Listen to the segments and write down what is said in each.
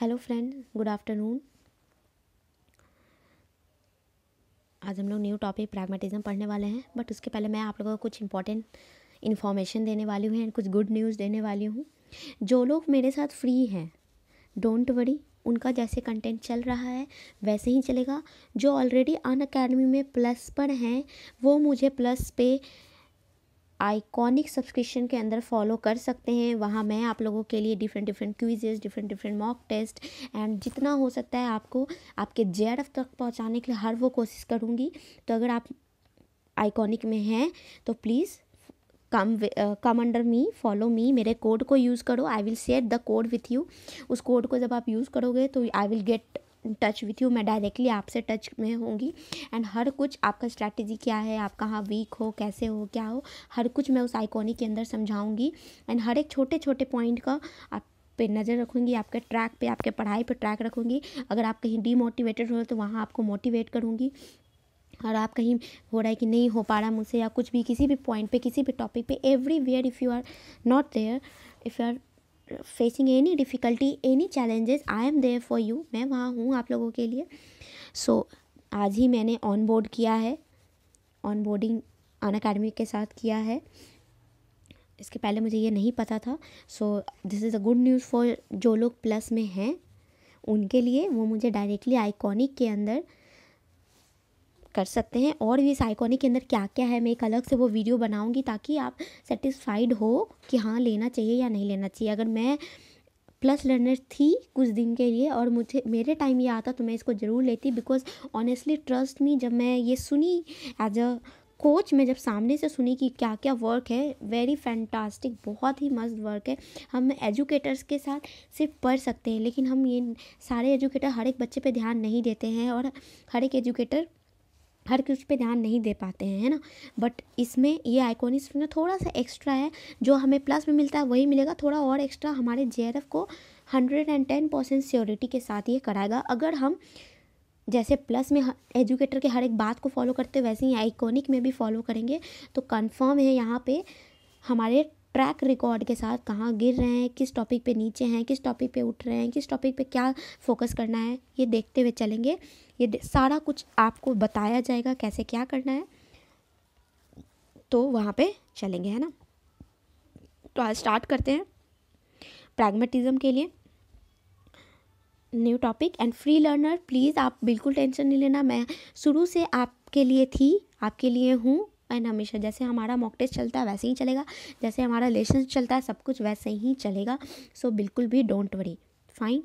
hello friend good afternoon आज हम लोग न्यू टॉपिक प्रैग्मेटिज्म पढ़ने वाले हैं बट उसके पहले मैं आप लोगों को कुछ इंपॉर्टेंट इन्फॉर्मेशन देने वाली हूँ एंड कुछ गुड न्यूज़ देने वाली हूँ जो लोग मेरे साथ फ्री हैं डोंट वरी उनका जैसे कंटेंट चल रहा है वैसे ही चलेगा जो ऑलरेडी अन अकेडमी में प्लस पर हैं वो मुझे प्लस पे आइकॉनिक सब्सक्रिप्शन के अंदर फॉलो कर सकते हैं वहाँ मैं आप लोगों के लिए different different quizzes different different mock test and जितना हो सकता है आपको आपके जे तक पहुँचाने के लिए हर वो कोशिश करूँगी तो अगर आप आइकॉनिक में हैं तो please come come under me follow me मेरे कोड को यूज़ करो I will share the code with you उस कोड को जब आप यूज़ करोगे तो I will get touch with you मैं डायरेक्टली आपसे टच में होंगी एंड हर कुछ आपका स्ट्रैटेजी क्या है आप कहाँ वीक हो कैसे हो क्या हो हर कुछ मैं उस आइकॉनिक के अंदर समझाऊंगी एंड हर एक छोटे छोटे पॉइंट का आप पे नज़र रखूँगी आपके ट्रैक पे आपके पढ़ाई पे ट्रैक रखूँगी अगर आप कहीं डीमोटिवेटेड हो तो वहाँ आपको मोटिवेट करूँगी और आप कहीं हो रहा है कि नहीं हो पा रहा मुझसे या कुछ भी किसी भी पॉइंट पे किसी भी टॉपिक पे everywhere if you are not there if you are facing any difficulty any challenges I am there for you मैं वहाँ हूँ आप लोगों के लिए सो so, आज ही मैंने ऑन बोर्ड किया है ऑन बोर्डिंग अन अकेडमी के साथ किया है इसके पहले मुझे ये नहीं पता था so this is a good news for जो लोग प्लस में हैं उनके लिए वो मुझे डायरेक्टली आइकॉनिक के अंदर कर सकते हैं और भी इस आइकॉनिक के अंदर क्या क्या है मैं एक अलग से वो वीडियो बनाऊँगी ताकि आप सेटिस्फाइड हो कि हाँ लेना चाहिए या नहीं लेना चाहिए अगर मैं प्लस लर्नर थी कुछ दिन के लिए और मुझे मेरे टाइम ये आता तो मैं इसको ज़रूर लेती बिकॉज ऑनेस्टली ट्रस्ट मी जब मैं ये सुनी एज अ कोच मैं जब सामने से सुनी कि क्या क्या वर्क है वेरी फैंटास्टिक बहुत ही मस्त वर्क है हम एजुकेटर्स के साथ सिर्फ पढ़ सकते हैं लेकिन हम ये सारे एजुकेटर हर एक बच्चे पे ध्यान नहीं देते हैं और हर एक एजुकेटर हर किसी पे ध्यान नहीं दे पाते हैं है ना बट इसमें ये आइकॉनिक स्टूडियो थोड़ा सा एक्स्ट्रा है जो हमें प्लस में मिलता है वही मिलेगा थोड़ा और एक्स्ट्रा हमारे जे को hundred and ten percent surety के साथ ये कराएगा अगर हम जैसे प्लस में एजुकेटर के हर एक बात को फॉलो करते वैसे ही आइकॉनिक में भी फॉलो करेंगे तो कन्फर्म है यहाँ पर हमारे ट्रैक रिकॉर्ड के साथ कहाँ गिर रहे हैं किस टॉपिक पे नीचे हैं किस टॉपिक पे उठ रहे हैं किस टॉपिक पे क्या फोकस करना है ये देखते हुए चलेंगे ये सारा कुछ आपको बताया जाएगा कैसे क्या करना है तो वहाँ पे चलेंगे है ना तो आज स्टार्ट करते हैं प्रैग्मेटिज्म के लिए new topic and free learner please आप बिल्कुल टेंशन नहीं लेना मैं शुरू से आपके लिए थी आपके लिए हूँ एंड हमेशा जैसे हमारा मॉक टेस्ट चलता है वैसे ही चलेगा जैसे हमारा लेसन चलता है सब कुछ वैसे ही चलेगा सो so, बिल्कुल भी डोंट वरी फाइन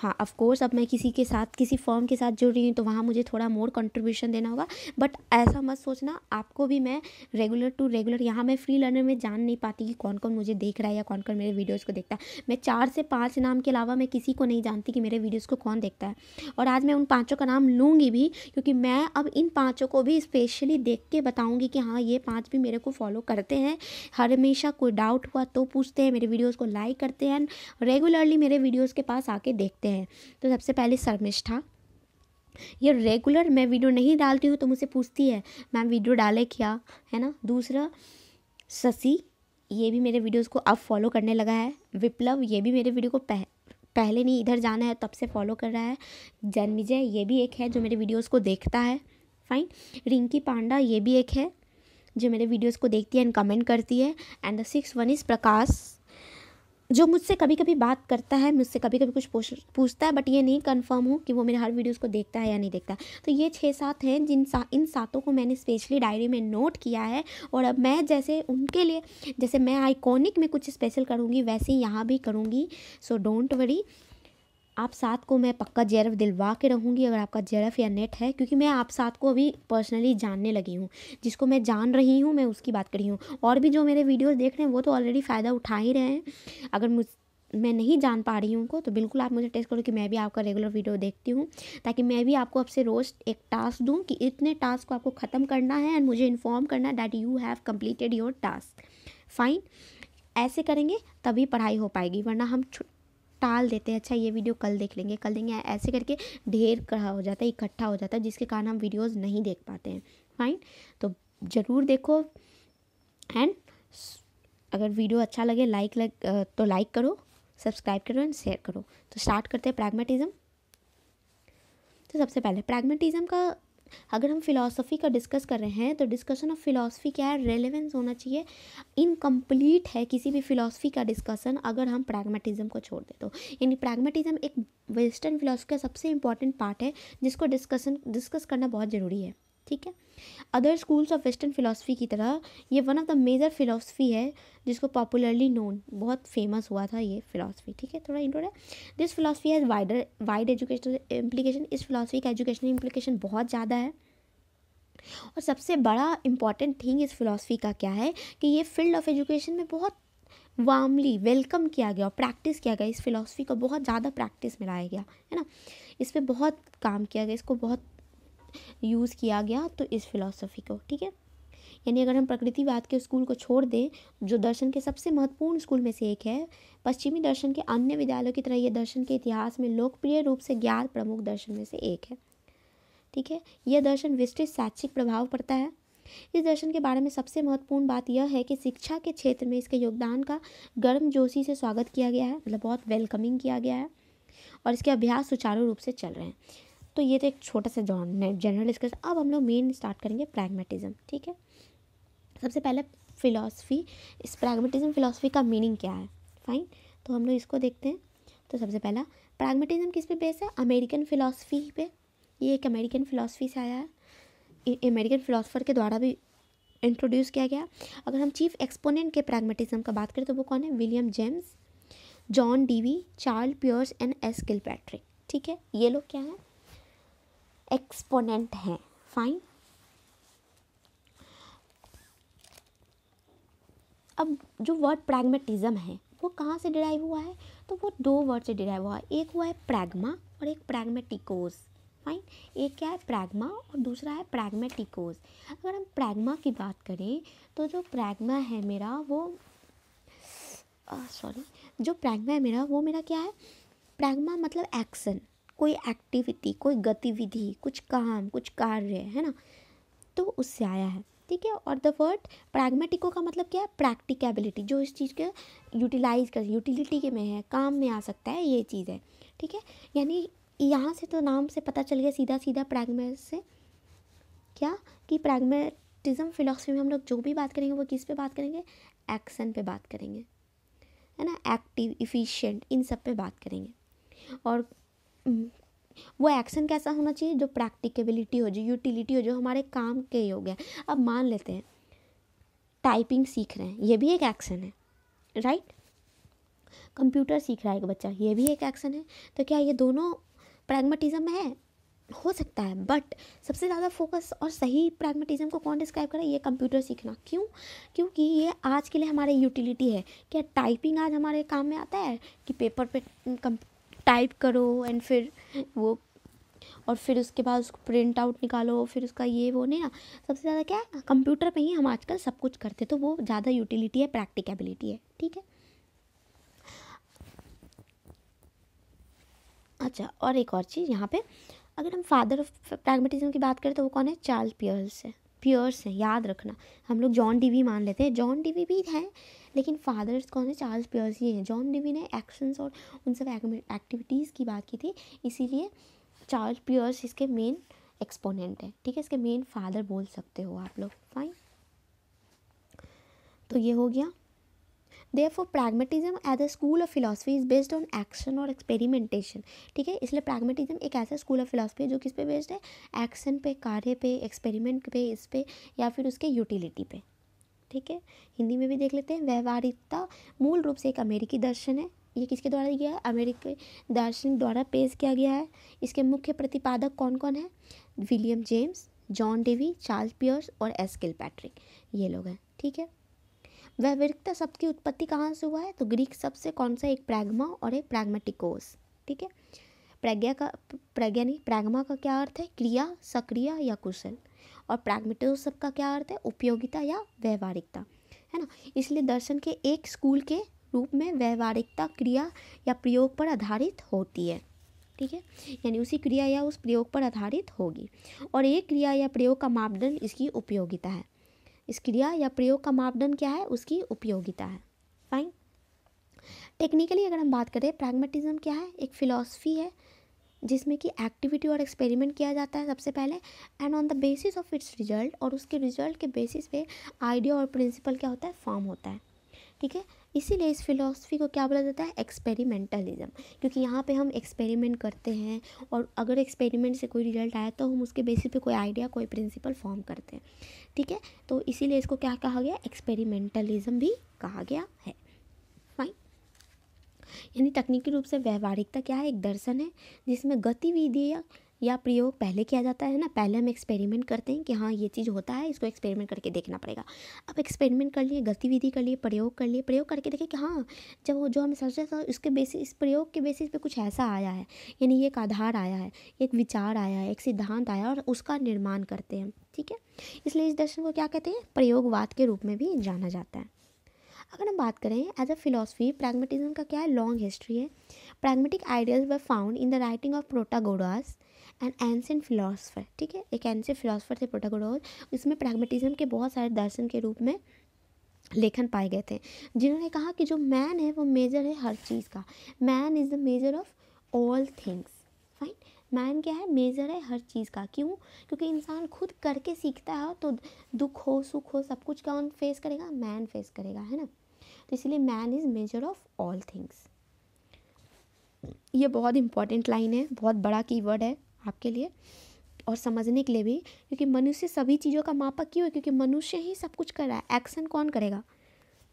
हाँ ऑफ़कोर्स अब मैं किसी के साथ किसी फॉर्म के साथ जुड़ रही हूँ तो वहाँ मुझे थोड़ा मोर कंट्रीब्यूशन देना होगा बट ऐसा मत सोचना आपको भी मैं रेगुलर टू रेगुलर यहाँ मैं फ्री लर्नर में जान नहीं पाती कि कौन कौन मुझे देख रहा है या कौन कौन मेरे वीडियोज़ को देखता है मैं चार से पाँच नाम के अलावा मैं किसी को नहीं जानती कि मेरे वीडियोज़ को कौन देखता है और आज मैं उन पाँचों का नाम लूँगी भी क्योंकि मैं अब इन पाँचों को भी स्पेशली देख के बताऊँगी कि हाँ ये पाँच भी मेरे को फॉलो करते हैं हर हमेशा कोई डाउट हुआ तो पूछते हैं मेरे वीडियोज़ को लाइक करते हैं रेगुलरली मेरे वीडियोज़ के पास आके देखते सकते हैं तो सबसे पहले शर्मिष्ठा ये रेगुलर मैं वीडियो नहीं डालती हूँ तो मुझसे पूछती है मैम वीडियो डाले क्या है ना दूसरा शशि ये भी मेरे वीडियोस को अब फॉलो करने लगा है विप्लव ये भी मेरे वीडियो को पह, पहले नहीं इधर जाना है तब से फॉलो कर रहा है जन्मिजय ये भी एक है जो मेरे वीडियोज़ को देखता है फाइन रिंकी पांडा ये भी एक है जो मेरे वीडियोस को देखती है एंड कमेंट करती है and the six one is Prakash जो मुझसे कभी कभी बात करता है मुझसे कभी कभी कुछ पूछ पूछता है बट ये नहीं कंफर्म हूँ कि वो मेरे हर वीडियोस को देखता है या नहीं देखता तो ये छः सात हैं जिन सा इन सातों को मैंने स्पेशली डायरी में नोट किया है और अब मैं जैसे उनके लिए जैसे मैं आइकॉनिक में कुछ स्पेशल करूँगी वैसे ही यहाँ भी करूँगी सो डोंट वरी आप सात को मैं पक्का जेरफ दिलवा के रहूँगी अगर आपका जेरफ या नेट है क्योंकि मैं आप सात को अभी पर्सनली जानने लगी हूँ जिसको मैं जान रही हूँ मैं उसकी बात कर रही हूँ और भी जो मेरे वीडियोस देख रहे हैं वो तो ऑलरेडी फ़ायदा उठा ही रहे हैं अगर मुझ मैं नहीं जान पा रही हूँ उनको तो बिल्कुल आप मुझे टेस्ट करो कि मैं भी आपका रेगुलर वीडियो देखती हूँ ताकि मैं भी आपको आपसे रोज़ एक टास्क दूँ कि इतने टास्क को आपको ख़त्म करना है एंड मुझे इन्फॉर्म करना है that you have completed your task fine ऐसे करेंगे तभी पढ़ाई हो पाएगी वरना हम टाल देते हैं अच्छा ये वीडियो कल देख लेंगे कल देंगे ऐसे करके ढेर कड़ा हो जाता है इकट्ठा हो जाता है जिसके कारण हम वीडियोज़ नहीं देख पाते हैं फाइन तो ज़रूर देखो एंड अगर वीडियो अच्छा लगे लाइक लग तो लाइक करो सब्सक्राइब करो एंड शेयर करो तो स्टार्ट करते हैं प्रैग्मेटिज़म तो सबसे पहले प्रैग्मेटिज़म का अगर हम फिलॉसफी का डिस्कस कर रहे हैं तो डिस्कशन ऑफ फिलॉसफी क्या है रेलेवेंस होना चाहिए इनकम्प्लीट है किसी भी फिलॉसफी का डिस्कशन अगर हम प्रैग्मेटिज्म को छोड़ दें तो यानी प्रैग्मेटिज्म एक वेस्टर्न फिलॉसफी का सबसे इंपॉर्टेंट पार्ट है जिसको डिस्कशन डिस्कस करना बहुत ज़रूरी है ठीक है other schools of western philosophy की तरह ये one of the major philosophy है जिसको पॉपुलरली नोन बहुत फेमस हुआ था ये फ़िलासफ़ी ठीक है थोड़ा इंटोड है this philosophy has wider wide educational implication इस फिलासफी का एजुकेशनल इम्प्लीकेशन बहुत ज़्यादा है और सबसे बड़ा इंपॉर्टेंट थिंग इस फिलासफ़ी का क्या है कि ये फील्ड ऑफ एजुकेशन में बहुत वार्मली वेलकम किया गया और प्रैक्टिस किया गया इस फिलासफ़ी को बहुत ज़्यादा प्रैक्टिस में लाया गया है ना इस पर बहुत काम किया गया इसको बहुत यूज़ किया गया तो इस फिलॉसफी को ठीक है यानी अगर हम प्रकृतिवाद के स्कूल को छोड़ दें जो दर्शन के सबसे महत्वपूर्ण स्कूल में से एक है पश्चिमी दर्शन के अन्य विद्यालयों की तरह यह दर्शन के इतिहास में लोकप्रिय रूप से ज्ञात प्रमुख दर्शन में से एक है ठीक है यह दर्शन विस्तृत शैक्षिक प्रभाव पड़ता है इस दर्शन के बारे में सबसे महत्वपूर्ण बात यह है कि शिक्षा के क्षेत्र में इसके योगदान का गर्मजोशी से स्वागत किया गया है मतलब बहुत वेलकमिंग किया गया है और इसके अभ्यास सुचारू रूप से चल रहे हैं तो ये तो एक छोटा सा जॉन जनरल डिस्कशन अब हम लोग मेन स्टार्ट करेंगे प्रैग्मेटिज़म ठीक है सबसे पहले फ़िलासफ़ी इस प्रैग्मेटिज़म फ़िलासफ़ी का मीनिंग क्या है फाइन तो हम लोग इसको देखते हैं तो सबसे पहला प्रैग्मेटिज़म किस पे बेस है अमेरिकन फिलॉसफी पे ये एक अमेरिकन फ़िलासफ़ी से आया है अमेरिकन फ़िलासफ़र के द्वारा भी इंट्रोड्यूस किया गया अगर हम चीफ एक्सपोनेंट के प्रैग्मेटिज़म का बात करें तो वो कौन है William James John Dewey Charles Peirce and Kilpatrick ठीक है ये लोग क्या हैं एक्सपोनेंट हैं फाइन अब जो वर्ड प्रैग्मेटिज्म है वो कहाँ से डिराइव हुआ है तो वो दो वर्ड से डिराइव हुआ है एक हुआ है प्रैग्मा और एक प्रैग्मेटिकोज फाइन एक क्या है प्रैग्मा और दूसरा है प्रैग्मेटिकोज अगर हम प्रैग्मा की बात करें तो जो प्रैग्मा है मेरा वो सॉरी जो प्रैग्मा है मेरा वो मेरा क्या है प्रैग्मा मतलब एक्शन कोई एक्टिविटी कोई गतिविधि कुछ काम कुछ कार्य है ना तो उससे आया है ठीक है और द वर्ड प्रैग्मेटिको का मतलब क्या है प्रैक्टिकेबिलिटी जो इस चीज़ के यूटिलाइज कर यूटिलिटी के में है काम में आ सकता है ये चीज़ है ठीक है यानी यहाँ से तो नाम से पता चल गया सीधा सीधा प्रैगमे से क्या कि प्रैगमेटिज्म फिलोसफी में हम लोग जो भी बात करेंगे वो किस पे बात करेंगे एक्शन पे बात करेंगे है ना एक्टिव इफ़िशेंट इन सब पे बात करेंगे और वो एक्शन कैसा होना चाहिए जो प्रैक्टिकेबिलिटी हो जो यूटिलिटी हो जो हमारे काम के योग है अब मान लेते हैं टाइपिंग सीख रहे हैं ये भी एक एक्शन है राइट कंप्यूटर सीख रहा है एक बच्चा ये भी एक एक्शन है तो क्या ये दोनों प्रैग्मेटिज्म है हो सकता है बट सबसे ज़्यादा फोकस और सही प्रैग्मेटिज्म को कौन डिस्क्राइब करा ये कंप्यूटर सीखना क्यों क्योंकि ये आज के लिए हमारे यूटिलिटी है क्या टाइपिंग आज हमारे काम में आता है कि पेपर पे कम टाइप करो एंड फिर वो और फिर उसके बाद उसको प्रिंट आउट निकालो फिर उसका ये वो नहीं ना सबसे ज़्यादा क्या है कंप्यूटर पे ही हम आजकल सब कुछ करते तो वो ज़्यादा यूटिलिटी है प्रैक्टिकेबिलिटी है ठीक है अच्छा और एक और चीज़ यहाँ पे अगर हम फादर ऑफ प्रैग्मेटिज्म की बात करें तो वो कौन है चार्ल्स पियर्स है पियर्स हैं याद रखना हम लोग जॉन डीवी मान लेते हैं जॉन डीवी भी हैं लेकिन फादर्स कौन है चार्ल्स पियर्स ही हैं जॉन डीवी ने एक्शंस और उन सब एक्टिविटीज़ की बात की थी इसीलिए चार्ल्स पियर्स इसके मेन एक्सपोनेंट है ठीक है इसके मेन फादर बोल सकते हो आप लोग फाइन तो ये हो गया for pragmatism as a school of philosophy is based on action और एक्सपेरिमेंटेशन ठीक है इसलिए प्रैग्मेटिज्म एक ऐसा स्कूल ऑफ फिलोसफी है जो किस पे बेस्ड है एक्शन पे कार्य पे एक्सपेरिमेंट पे इस पे या फिर उसके यूटिलिटी पे ठीक है हिंदी में भी देख लेते हैं व्यवहारिकता मूल रूप से एक अमेरिकी दर्शन है ये किसके द्वारा दिया है अमेरिकी दार्शनिक द्वारा पेश किया गया है इसके मुख्य प्रतिपादक कौन कौन है William James John Dewey Charles Peirce और एस्किल पैट्रिक ये लोग हैं ठीक है व्यवहारिकता शब्द की उत्पत्ति कहाँ से हुआ है तो ग्रीक शब्द से कौन सा एक प्रैग्मा और एक प्रैग्मेटिकोस ठीक है प्रज्ञा का प्रज्ञा नहीं प्रैग्मा का क्या अर्थ है क्रिया सक्रिय या कुशल और प्रैग्मेटिकोस शब्द का क्या अर्थ है उपयोगिता या व्यवहारिकता है ना इसलिए दर्शन के एक स्कूल के रूप में व्यवहारिकता क्रिया या प्रयोग पर आधारित होती है ठीक है यानी उसी क्रिया या उस प्रयोग पर आधारित होगी और एक क्रिया या प्रयोग का मापदंड इसकी उपयोगिता है इस क्रिया या प्रयोग का मापदंड क्या है उसकी उपयोगिता है फाइन टेक्निकली अगर हम बात करें प्रैग्मेटिज्म क्या है एक फिलॉसफी है जिसमें कि एक्टिविटी और एक्सपेरिमेंट किया जाता है सबसे पहले and on the basis of its result और उसके रिजल्ट के बेसिस पे आइडिया और प्रिंसिपल क्या होता है फॉर्म होता है ठीक है इसीलिए इस फिलॉसफी को क्या बोला जाता है एक्सपेरिमेंटलिज्म क्योंकि यहाँ पे हम एक्सपेरिमेंट करते हैं और अगर एक्सपेरिमेंट से कोई रिजल्ट आया तो हम उसके बेसिस पे कोई आइडिया कोई प्रिंसिपल फॉर्म करते हैं ठीक है तो इसीलिए इसको क्या कहा गया एक्सपेरिमेंटलिज्म भी कहा गया है फाइन यानी तकनीकी रूप से व्यवहारिकता क्या है एक दर्शन है जिसमें गतिविधियाँ या प्रयोग पहले किया जाता है ना पहले हम एक्सपेरिमेंट करते हैं कि हाँ ये चीज़ होता है इसको एक्सपेरिमेंट करके देखना पड़ेगा अब एक्सपेरिमेंट कर लिए गतिविधि कर लिए प्रयोग कर लिए प्रयोग करके देखें कि हाँ जब वो जो हमें सर्च था उसके बेसिस इस प्रयोग के बेसिस पे कुछ ऐसा आया है यानी ये एक आधार आया है एक विचार आया है एक सिद्धांत आया और उसका निर्माण करते हैं ठीक है इसलिए इस दर्शन को क्या कहते हैं प्रयोगवाद के रूप में भी जाना जाता है अगर हम बात करें एज अ फिलोसफी प्रैग्मेटिज्म का क्या है लॉन्ग हिस्ट्री है pragmatic ideas were found in the writing of Protagoras an ancient philosopher ठीक है एक एंसेंट फिलासफर थे प्रोटागोरस इसमें प्रैग्मेटिज्म के बहुत सारे दर्शन के रूप में लेखन पाए गए थे जिन्होंने कहा कि जो मैन है वो मेजर है हर चीज़ का man is the measure of all things fine man क्या है मेजर है हर चीज़ का क्यों क्योंकि इंसान खुद करके सीखता है तो दुख हो सुख हो सब कुछ कौन फेस करेगा मैन फेस करेगा है ना तो इसलिए man is measure of all things ये बहुत इंपॉर्टेंट लाइन है बहुत बड़ा कीवर्ड है आपके लिए और समझने के लिए भी क्योंकि मनुष्य सभी चीज़ों का मापक क्यों है क्योंकि मनुष्य ही सब कुछ कर रहा है एक्शन कौन करेगा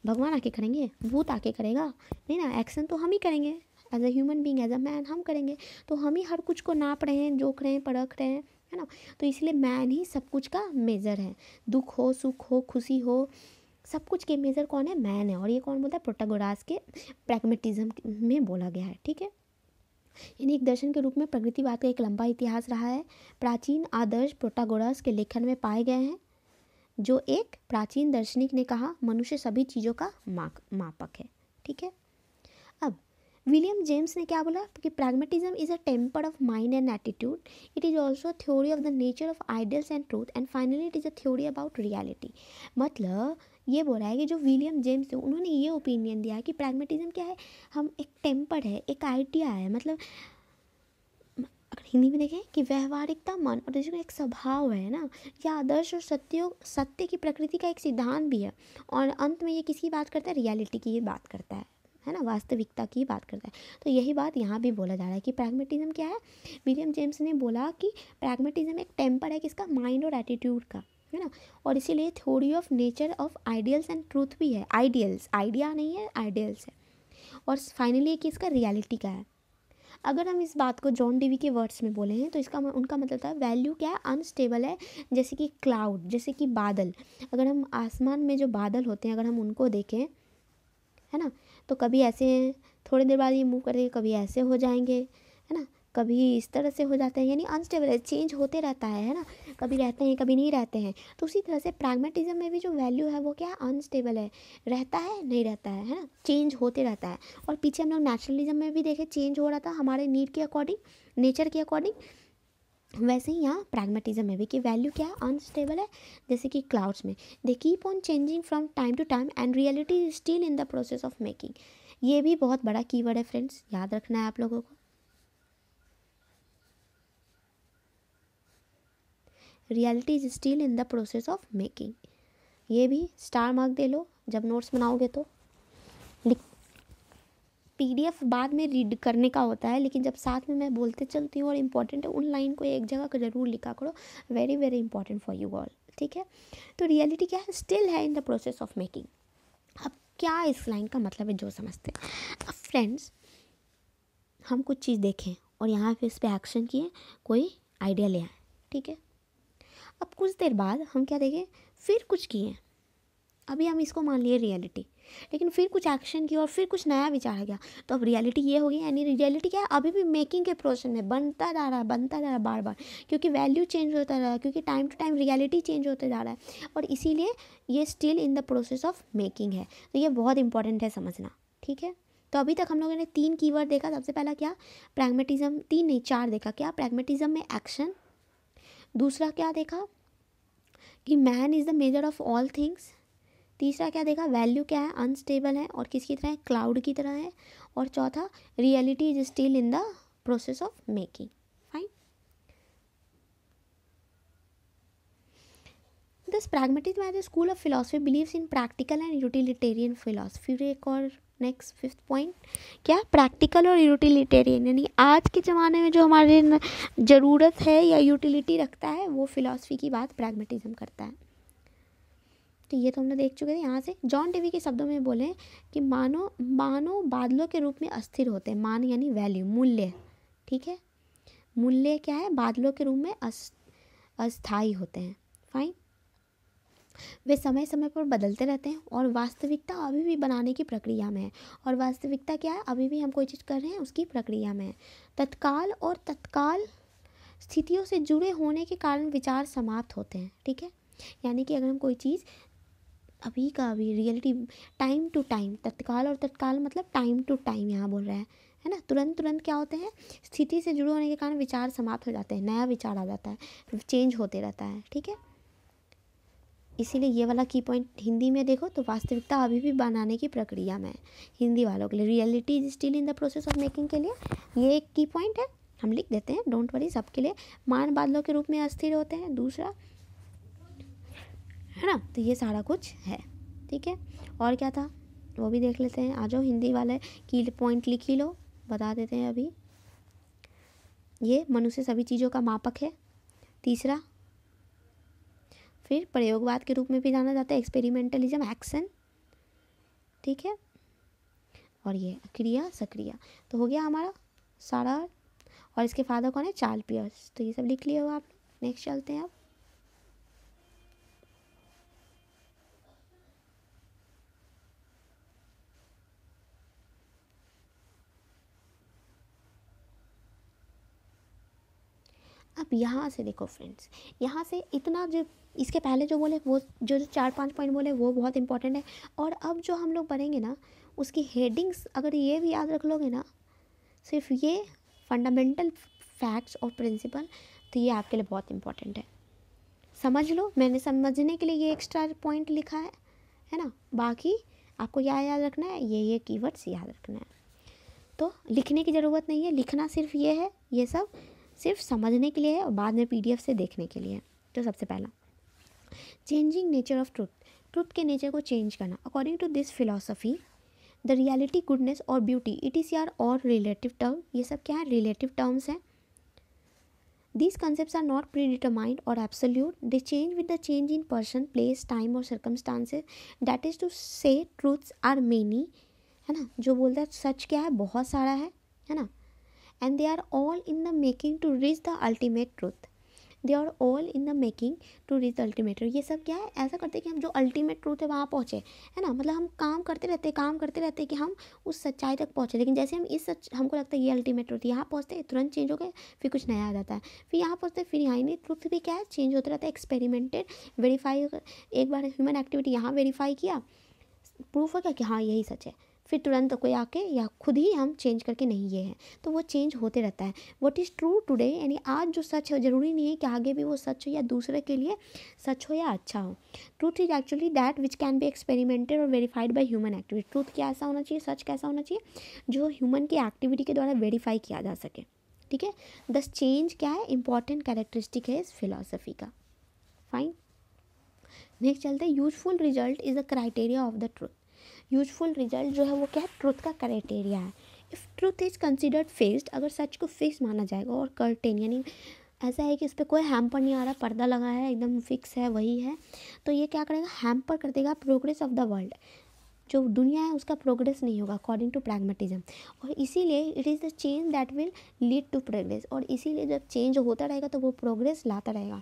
भगवान आके करेंगे भूत आके करेगा नहीं ना एक्शन तो हम ही करेंगे as a human being as a man हम करेंगे तो हम ही हर कुछ को नाप रहे हैं जोख रहे हैं परख रहे हैं है ना तो इसलिए मैन ही सब कुछ का मेज़र है दुख हो सुख हो खुशी हो सब कुछ के मेज़र कौन है मैन है और ये कौन बोलता है प्रोटागोरास के प्रैग्मेटिज्म में बोला गया है ठीक है यानी एक दर्शन के रूप में प्रगतिवाद का एक लंबा इतिहास रहा है प्राचीन आदर्श प्रोटागोरस के लेखन में पाए गए हैं जो एक प्राचीन दार्शनिक ने कहा मनुष्य सभी चीज़ों का मापक है ठीक है अब विलियम जेम्स ने क्या बोला कि pragmatism is a temper of mind and attitude it is also theory of the nature of ideals and truth and finally it is a theory about reality मतलब ये बोला है कि जो विलियम जेम्स थे उन्होंने ये ओपिनियन दिया कि प्रैग्मेटिज्म क्या है हम एक टेम्पर है एक आइडिया है मतलब अगर हिंदी में देखें कि व्यवहारिकता मन और दूसरे एक स्वभाव है ना या आदर्श और सत्यों सत्य की प्रकृति का एक सिद्धांत भी है और अंत में ये किसकी बात करता है रियलिटी की बात करता है है ना वास्तविकता की बात करता है तो यही बात यहाँ भी बोला जा रहा है कि प्रैग्मेटिज्म क्या है विलियम जेम्स ने बोला कि प्रैग्मेटिज्म एक टेम्पर है किसका माइंड और एटीट्यूड का है ना और इसीलिए theory of nature of ideals and truth भी है आइडियल्स आइडिया नहीं है आइडियल्स है और फाइनली कि इसका रियलिटी क्या है अगर हम इस बात को जॉन डीवी के वर्ड्स में बोले हैं तो इसका उनका मतलब था वैल्यू क्या है अनस्टेबल है जैसे कि क्लाउड जैसे कि बादल अगर हम आसमान में जो बादल होते हैं अगर हम उनको देखें है ना तो कभी ऐसे हैं थोड़ी देर बाद ये मूव करेंगे कभी ऐसे हो जाएंगे है ना कभी इस तरह से हो जाते हैं यानी अनस्टेबल है चेंज होते रहता है है ना कभी रहते हैं कभी नहीं रहते हैं तो उसी तरह से प्रैग्मेटिज्म में भी जो वैल्यू है वो क्या है अनस्टेबल है रहता है नहीं रहता है है ना चेंज होते रहता है और पीछे हम लोग नेचुरलिज्म में भी देखे चेंज हो रहा था हमारे नीड के अकॉर्डिंग नेचर के अकॉर्डिंग वैसे ही यहाँ प्रैग्मेटिज्म में भी कि वैल्यू क्या है अनस्टेबल है जैसे कि क्लाउड्स में they keep on changing from time to time and reality is still in the process of making ये भी बहुत बड़ा कीवर्ड है फ्रेंड्स याद रखना है आप लोगों को reality is still in the process of making ये भी स्टार मार्क दे लो जब नोट्स बनाओगे तो लिख पीडीएफ बाद में रीड करने का होता है लेकिन जब साथ में मैं बोलते चलती हूँ और इम्पॉर्टेंट है उन लाइन को एक जगह ज़रूर लिखा करो very very important for you all ठीक है तो रियलिटी क्या है स्टिल है in the process of making अब क्या इस लाइन का मतलब है जो समझते हैं अब फ्रेंड्स हम कुछ चीज़ देखें और यहाँ पे इस पर एक्शन किए कोई आइडिया ले आए ठीक है अब कुछ देर बाद हम क्या देखें फिर कुछ किए अभी हम इसको मान लिए रियलिटी लेकिन फिर कुछ एक्शन किया और फिर कुछ नया विचार आ गया तो अब रियलिटी ये होगी यानी रियलिटी क्या है अभी भी मेकिंग के प्रोसेस में बनता जा रहा है बनता जा रहा है बार बार क्योंकि वैल्यू चेंज होता जा रहा है क्योंकि time to time reality change होता जा रहा है और इसीलिए ये still in the process of making है तो ये बहुत इंपॉर्टेंट है समझना ठीक है तो अभी तक हम लोगों ने तीन कीवर्ड देखा सबसे पहला क्या प्रैग्मेटिज्म तीन नहीं चार देखा क्या प्रैग्मेटिज्म में एक्शन दूसरा क्या देखा कि man is the measure of all things तीसरा क्या देखा वैल्यू क्या है अनस्टेबल है और किसकी तरह है क्लाउड की तरह है और चौथा reality is still in the process of making fine this pragmatic math school of philosophy believes in practical and utilitarian philosophy एक और नेक्स्ट फिफ्थ पॉइंट क्या प्रैक्टिकल और यूटिलिटेरियन यानी आज के ज़माने में जो हमारे ज़रूरत है या यूटिलिटी रखता है वो फिलॉसफी की बात प्रैग्मेटिज्म करता है तो ये तो हमने देख चुके थे यहाँ से जॉन डेवी के शब्दों में बोले कि मानो मानो बादलों के रूप में अस्थिर होते हैं मान यानी वैल्यू मूल्य ठीक है मूल्य क्या है बादलों के रूप में अस्थाई होते हैं फाइन वे समय समय पर बदलते रहते हैं और वास्तविकता अभी भी बनाने की प्रक्रिया में है और वास्तविकता क्या है अभी भी हम कोई चीज़ कर रहे हैं उसकी प्रक्रिया में है तत्काल और तत्काल स्थितियों से जुड़े होने के कारण विचार समाप्त होते हैं ठीक है यानी कि अगर हम कोई चीज़ अभी का अभी रियलिटी टाइम टू टाइम तत्काल और तत्काल मतलब टाइम टू टाइम यहाँ बोल रहा है है ना तुरंत तुरंत क्या होते हैं स्थिति से जुड़े होने के कारण विचार समाप्त हो जाते हैं नया विचार आ जाता है चेंज होते रहता है ठीक है इसीलिए ये वाला की पॉइंट हिंदी में देखो तो वास्तविकता अभी भी बनाने की प्रक्रिया में है हिंदी वालों के लिए reality is still in the process of making के लिए ये एक की पॉइंट है हम लिख देते हैं डोंट वरी सबके लिए मान बादलों के रूप में अस्थिर होते हैं दूसरा है ना तो ये सारा कुछ है ठीक है और क्या था वो भी देख लेते हैं आ जाओ हिंदी वाले की पॉइंट लिख ही लो बता देते हैं अभी ये मनुष्य सभी चीज़ों का मापक है तीसरा फिर प्रयोगवाद के रूप में भी जाना जाता है एक्सपेरिमेंटलिज्म एक्शन ठीक है और ये क्रिया सक्रिया तो हो गया हमारा सारा और इसके फादर कौन है चार्ल पियर्स तो ये सब लिख लिया हुआ आप नेक्स्ट चलते हैं आप अब यहाँ से देखो फ्रेंड्स यहाँ से इतना जो इसके पहले जो बोले वो जो जो चार पांच पॉइंट बोले वो बहुत इंपॉर्टेंट है और अब जो हम लोग पढ़ेंगे ना उसकी हेडिंग्स अगर ये भी याद रख लोगे ना सिर्फ ये फंडामेंटल फैक्ट्स और प्रिंसिपल तो ये आपके लिए बहुत इंपॉर्टेंट है समझ लो मैंने समझने के लिए ये एक्स्ट्रा पॉइंट लिखा है है ना बाकी आपको क्या याद रखना है ये ये कीवर्ड्स याद रखना है तो लिखने की ज़रूरत नहीं है लिखना सिर्फ ये है ये सब सिर्फ समझने के लिए है और बाद में पी से देखने के लिए तो सबसे पहला changing nature of truth truth के नेचर को चेंज करना according to this philosophy the reality goodness और ब्यूटी इट इज़ यार और रिलेटिव टर्म ये सब क्या है रिलेटिव टर्म्स हैं these concepts are not predetermined और absolute they change with the change in person place time और circumstances that is to say truths are many है ना जो बोलता है सच क्या है बहुत सारा है है ना and they are all in the making to reach the ultimate truth they are all in the making to reach the ultimate truth ये सब क्या है ऐसा करते हैं कि हम जो अल्टीमेट ट्रूथ है वहाँ पहुँचे है ना मतलब हम काम करते रहते हैं काम करते रहते हैं कि हम उस सच्चाई तक पहुँचे लेकिन जैसे हम इस सच हमको लगता है ये अल्टीमेट ट्रूथ यहाँ पहुँचते तुरंत चेंज हो गए फिर कुछ नया आ जाता है फिर यहाँ पहुँचते फिर यहाँ नहीं ट्रूथ भी क्या है चेंज होता रहता है एक्सपेरिमेंटेड वेरीफाई एक बार ह्यूमन एक्टिविटी यहाँ वेरीफाई किया प्रूफ हो गया कि हाँ यही सच है फिर तुरंत कोई आके या खुद ही हम चेंज करके नहीं ये हैं तो वो चेंज होते रहता है वट इज़ ट्रू टूडे यानी आज जो सच है ज़रूरी नहीं है कि आगे भी वो सच हो या दूसरे के लिए सच हो या अच्छा हो truth is actually that which can be experimented और verified by human activity truth क्या ऐसा होना चाहिए सच कैसा होना चाहिए जो ह्यूमन की एक्टिविटी के द्वारा वेरीफाई किया जा सके ठीक है दस चेंज क्या है इंपॉर्टेंट कैरेक्टरिस्टिक है इस फिलोसफी का फाइन नेक्स्ट चलते हैं useful result is the criteria of the truth useful result जो है वो क्या है ट्रुथ का क्राइटेरिया है if truth is considered faced अगर सच को फिक्स माना जाएगा और कर्टेन यानी ऐसा है कि इस पर कोई हैम्पर नहीं आ रहा पर्दा लगा है एकदम फिक्स है वही है तो ये क्या करेगा हैम्पर कर देगा प्रोग्रेस ऑफ द वर्ल्ड जो दुनिया है उसका प्रोग्रेस नहीं होगा अकॉर्डिंग टू प्रैग्मेटिज्म और इसीलिए it is the change that will lead to progress और इसीलिए जब चेंज होता रहेगा तो वो प्रोग्रेस लाता रहेगा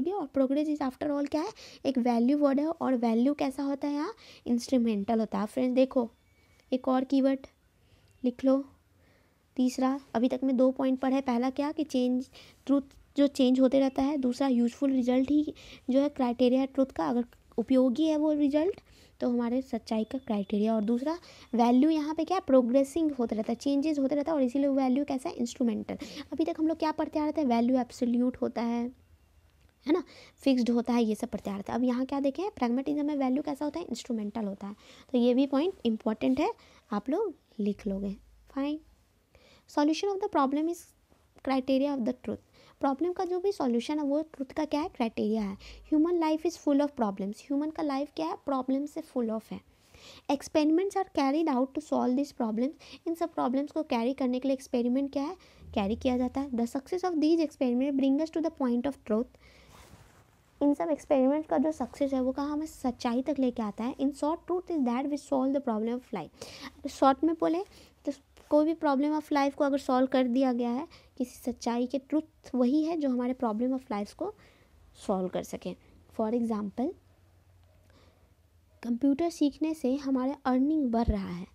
ठीक है और प्रोग्रेस इज आफ्टर ऑल क्या है एक वैल्यू वर्ड है और वैल्यू कैसा होता है यहाँ इंस्ट्रूमेंटल होता है फ्रेंड्स देखो एक और कीवर्ड लिख लो तीसरा अभी तक मैं दो पॉइंट है पहला क्या कि चेंज ट्रूथ जो चेंज होते रहता है दूसरा यूजफुल रिजल्ट ही जो है क्राइटेरिया है ट्रूथ का अगर उपयोगी है वो रिजल्ट तो हमारे सच्चाई का क्राइटेरिया और दूसरा वैल्यू यहाँ पे क्या है प्रोग्रेसिंग होता रहता है चेंजेस होते रहता है और इसीलिए वैल्यू कैसा है इंस्ट्रूमेंटल अभी तक हम लोग क्या पढ़ते आ रहे थे वैल्यू एब्सोल्यूट होता है है ना फिक्स्ड होता है ये सब पढ़ते अब यहाँ क्या देखें प्रैग्मेटिज्म में वैल्यू कैसा होता है इंस्ट्रूमेंटल होता है तो ये भी पॉइंट इंपॉर्टेंट है आप लोग लिख लोगे fine solution of the problem is criteria of the truth problem का जो भी सॉल्यूशन है वो ट्रुथ का क्या है क्राइटेरिया है human life is full of problems human का लाइफ क्या है प्रॉब्लम से फुल ऑफ है experiments are carried out to solve this problems इन सब प्रॉब्लम्स को कैरी करने के लिए एक्सपेरिमेंट क्या है कैरी किया जाता है the success of these experiment brings to the point of truth इन सब एक्सपेरिमेंट का जो सक्सेस है वो कहा हमें सच्चाई तक लेके आता है in short truth is that which solve the problem of life short में बोले तो कोई भी प्रॉब्लम ऑफ लाइफ को अगर सॉल्व कर दिया गया है किसी सच्चाई के ट्रूथ वही है जो हमारे प्रॉब्लम ऑफ लाइफ को सॉल्व कर सकें फॉर एग्ज़ाम्पल कंप्यूटर सीखने से हमारा अर्निंग बढ़ रहा है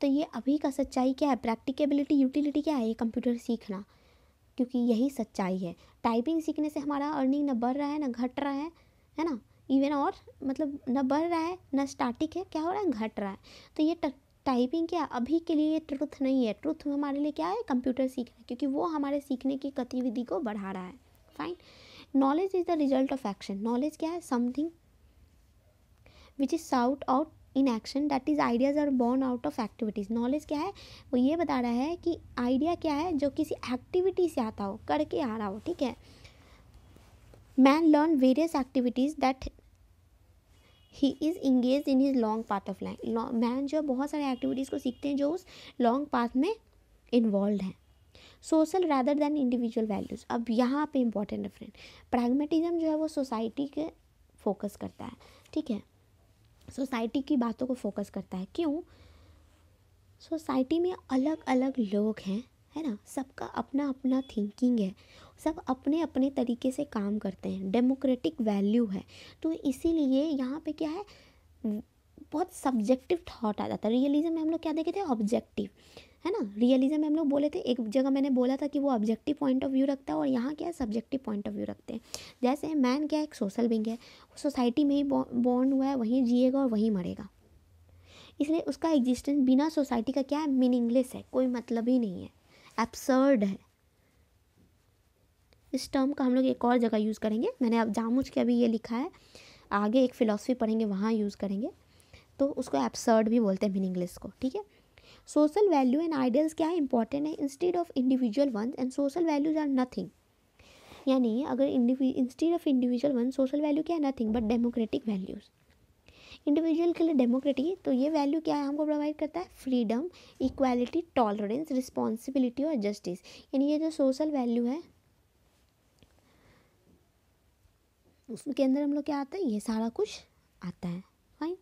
तो ये अभी का सच्चाई क्या है प्रैक्टिकेबिलिटी यूटिलिटी क्या है ये कंप्यूटर सीखना क्योंकि यही सच्चाई है टाइपिंग सीखने से हमारा अर्निंग ना बढ़ रहा है ना घट रहा है है ना इवन और मतलब ना बढ़ रहा है ना स्टार्टिक है क्या हो रहा है घट रहा है तो ये टाइपिंग क्या अभी के लिए ट्रुथ नहीं है ट्रुथ हमारे लिए क्या है कंप्यूटर सीखना है क्योंकि वो हमारे सीखने की गतिविधि को बढ़ा रहा है fine knowledge is the result of action knowledge क्या है something which is sought out in action that is ideas are born out of activities knowledge क्या है वो ये बता रहा है कि आइडिया क्या है जो किसी एक्टिविटी से आता हो करके आ रहा हो ठीक है man learn various activities that he is engage in his long path of life man जो है बहुत सारे एक्टिविटीज़ को सीखते हैं जो उस लॉन्ग पाथ में इन्वॉल्व हैं social rather than individual values अब यहाँ पर इम्पॉर्टेंट डिफरेंट प्रैगमेटिज्म जो है वो सोसाइटी के फोकस करता है ठीक है सोसाइटी की बातों को फोकस करता है क्यों सोसाइटी में अलग अलग लोग हैं है ना सबका अपना अपना थिंकिंग है सब अपने अपने तरीके से काम करते हैं डेमोक्रेटिक वैल्यू है तो इसीलिए यहाँ पे क्या है बहुत सब्जेक्टिव थॉट आ जाता है रियलिज्म में हम लोग क्या देखे थे ऑब्जेक्टिव है ना रियलिज़म हम लोग बोले थे एक जगह मैंने बोला था कि वो ऑब्जेक्टिव पॉइंट ऑफ व्यू रखता है और यहाँ क्या है सब्जेक्टिव पॉइंट ऑफ व्यू रखते हैं जैसे मैन क्या एक सोशल बिंग है सोसाइटी में ही बॉर्न हुआ है वहीं जिएगा और वहीं मरेगा इसलिए उसका एग्जिस्टेंस बिना सोसाइटी का क्या है मीनिंगलेस है कोई मतलब ही नहीं है एब्सर्ड है इस टर्म का हम लोग एक और जगह यूज़ करेंगे मैंने अब जामुझ के अभी ये लिखा है आगे एक फ़िलासफ़ी पढ़ेंगे वहाँ यूज़ करेंगे तो उसको एब्सर्ड भी बोलते हैं मीनिंगलेस को ठीक है सोशल वैल्यू एंड आइडियल्स क्या इंपॉर्टेंट है instead of individual one and social values are nothing यानी अगर instead of individual one social value क्या है nothing but democratic values individual के लिए डेमोक्रेटी तो ये वैल्यू क्या है हमको प्रोवाइड करता है फ्रीडम इक्वालिटी टॉलरेंस रिस्पॉन्सिबिलिटी और जस्टिस यानी ये जो सोशल वैल्यू है उसके अंदर हम लोग क्या आता है ये सारा कुछ आता है फाइन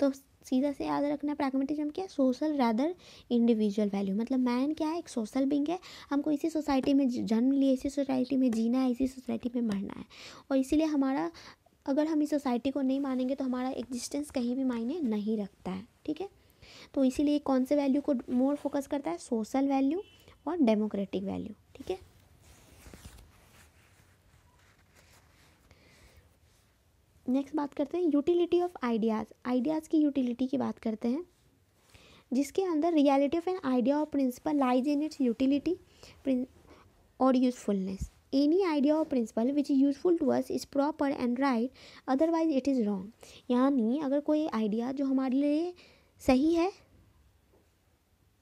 तो सीधा से याद रखना प्रैग्मेटिज्म क्या है सोशल रैदर इंडिविजुअल वैल्यू मतलब मैन क्या है एक सोशल बिंग है हमको इसी सोसाइटी में जन्म लिए इसी सोसाइटी में जीना है इसी सोसाइटी में मरना है और इसीलिए हमारा अगर हम इस सोसाइटी को नहीं मानेंगे तो हमारा एग्जिस्टेंस कहीं भी मायने नहीं रखता है ठीक है तो इसीलिए कौन से वैल्यू को मोर फोकस करता है सोशल वैल्यू और डेमोक्रेटिक वैल्यू ठीक है नेक्स्ट बात करते हैं यूटिलिटी ऑफ आइडियाज़ आइडियाज़ की यूटिलिटी की बात करते हैं जिसके अंदर रियलिटी ऑफ एन आइडिया और principle lies in its utility और यूजफुलनेस एनी आइडिया और principle which is useful to us is proper and right otherwise it is wrong यानी अगर कोई आइडिया जो हमारे लिए सही है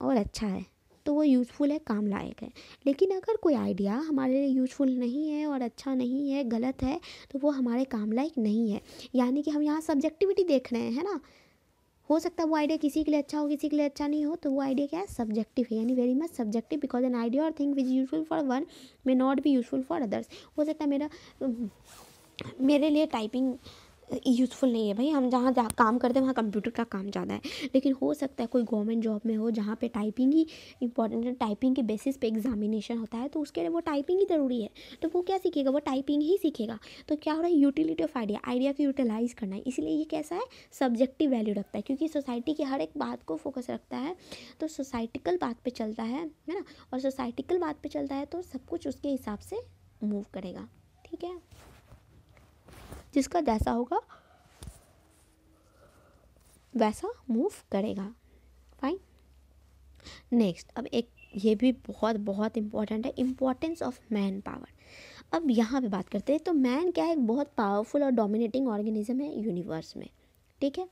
और अच्छा है तो वो यूज़फुल है काम लायक है लेकिन अगर कोई आइडिया हमारे लिए यूज़फुल नहीं है और अच्छा नहीं है गलत है तो वो हमारे काम लायक नहीं है यानी कि हम यहाँ सब्जेक्टिविटी देख रहे हैं ना हो सकता है वो आइडिया किसी के लिए अच्छा हो किसी के लिए अच्छा नहीं हो तो वो आइडिया क्या है सब्जेक्टिव है यानी very much subjective because an idea और thing which useful for one may not be useful for others हो सकता है मेरा मेरे लिए टाइपिंग यूज़फुल नहीं है भाई हम जहाँ जहाँ काम करते हैं वहाँ कंप्यूटर का काम ज़्यादा है लेकिन हो सकता है कोई गवर्नमेंट जॉब में हो जहाँ पे टाइपिंग ही इंपॉर्टेंट है टाइपिंग के बेसिस पे एग्जामिनेशन होता है तो उसके लिए वो टाइपिंग ही ज़रूरी है तो वो क्या सीखेगा वो टाइपिंग ही सीखेगा तो क्या हो रहा है यूटिलिटी ऑफ आइडिया आइडिया को यूटिलाइज़ करना है इसीलिए ये कैसा है सब्जेक्टिव वैल्यू रखता है क्योंकि सोसाइटी की हर एक बात को फोकस रखता है तो सोसाइटिकल बात पर चलता है है ना और सोसाइटिकल बात पर चलता है तो सब कुछ उसके हिसाब से मूव करेगा ठीक है जिसका जैसा होगा वैसा मूव करेगा फाइन नेक्स्ट अब एक ये भी बहुत बहुत इम्पॉर्टेंट है इम्पॉर्टेंस ऑफ मैन पावर अब यहाँ पे बात करते हैं तो मैन क्या है एक बहुत पावरफुल और डोमिनेटिंग ऑर्गेनिज्म है यूनिवर्स में ठीक है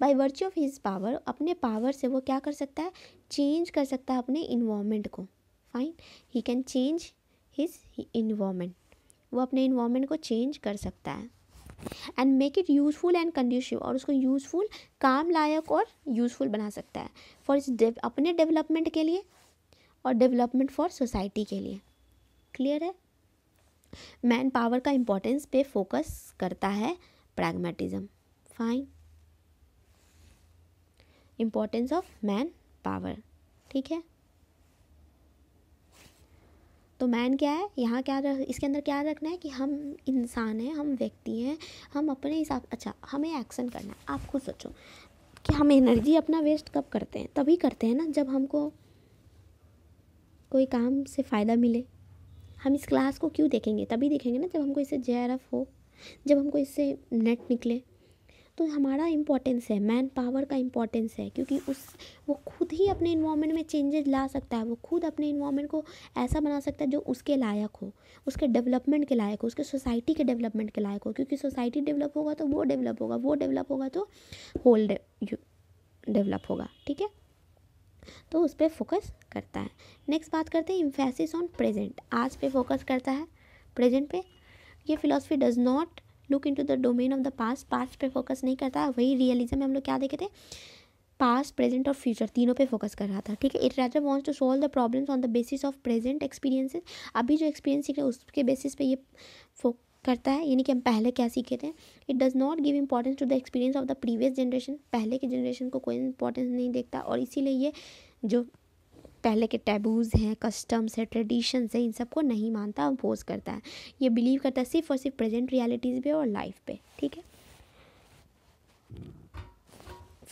by virtue of his power अपने पावर से वो क्या कर सकता है चेंज कर सकता है अपने इन्वामेंट को fine he can change his environment वो अपने इन्वामेंट को चेंज कर सकता है and make it useful and conducive और उसको यूजफुल काम लायक और यूजफुल बना सकता है फॉर इस अपने डेवलपमेंट के लिए और डेवलपमेंट फॉर सोसाइटी के लिए क्लियर है मैन पावर का इम्पोर्टेंस पे फोकस करता है pragmatism fine importance of man power ठीक है तो मैन क्या है यहाँ क्या रख इसके अंदर क्या रखना है कि हम इंसान हैं हम व्यक्ति हैं हम अपने हिसाब अच्छा हमें एक्शन करना है आप खुद सोचो कि हम एनर्जी अपना वेस्ट कब करते हैं तभी करते हैं ना जब हमको कोई काम से फ़ायदा मिले हम इस क्लास को क्यों देखेंगे तभी देखेंगे ना जब हमको इससे जे हो जब हमको इससे नेट निकले तो हमारा इम्पोर्टेंस है मैन पावर का इम्पोर्टेंस है क्योंकि उस वो खुद ही अपने इन्वामेंट में चेंजेस ला सकता है वो खुद अपने इन्वामेंट को ऐसा बना सकता है जो उसके लायक हो उसके डेवलपमेंट के लायक हो उसके सोसाइटी के डेवलपमेंट के लायक हो क्योंकि सोसाइटी डेवलप होगा तो वो डेवलप होगा वो डेवलप होगा तो होल डेवलप होगा ठीक है तो उस पर फोकस करता है नेक्स्ट बात करते हैं इम्फेसिस ऑन प्रेजेंट आज पे फोकस करता है प्रेजेंट पे ये philosophy does not look into the domain of the past past पे फोकस नहीं करता वही रियलिज्म में हम लोग क्या देखे थे पास्ट प्रेजेंट और फ्यूचर तीनों पे फोकस कर रहा था ठीक है it rather wants to solve the problems on the basis of present experiences अभी जो एक्सपीरियंस सीख रहे हैं उसके बेसिस पे ये फोक करता है यानी कि हम पहले क्या सीखे थे it does not give importance to the experience of the previous generation पहले के जनरेशन को कोई इंपॉर्टेंस नहीं देखता और इसीलिए ये जो पहले के टैबूज़ हैं कस्टम्स हैं ट्रेडिशंस हैं इन सबको नहीं मानता अपोज करता है ये बिलीव करता है सिर्फ और सिर्फ प्रेजेंट रियलिटीज़ पे और लाइफ पे ठीक है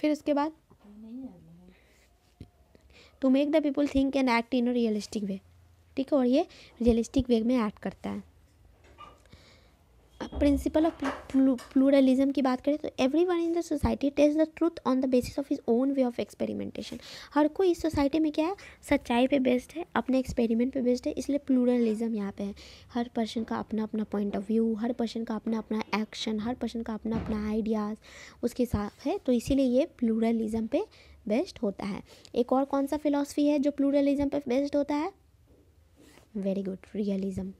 फिर उसके बाद to make the people think and act in a realistic way ठीक है और ये रियलिस्टिक वे में एक्ट करता है प्रिंसिपल ऑफ प्लूरलिज्म की बात करें तो everyone in the society takes the truth on the basis of his own way of experimentation हर कोई इस सोसाइटी में क्या है सच्चाई पे बेस्ड है अपने एक्सपेरिमेंट पे बेस्ड है इसलिए प्लूरलिज्म यहाँ पे है हर पर्सन का अपना अपना पॉइंट ऑफ व्यू हर पर्सन का अपना अपना एक्शन हर पर्सन का अपना अपना आइडियाज़ उसके साथ है तो इसीलिए ये प्लूरलिज्म पे बेस्ड होता है एक और कौन सा फिलासफी है जो प्लूरलिज्म पे बेस्ड होता है वेरी गुड रियलिज्म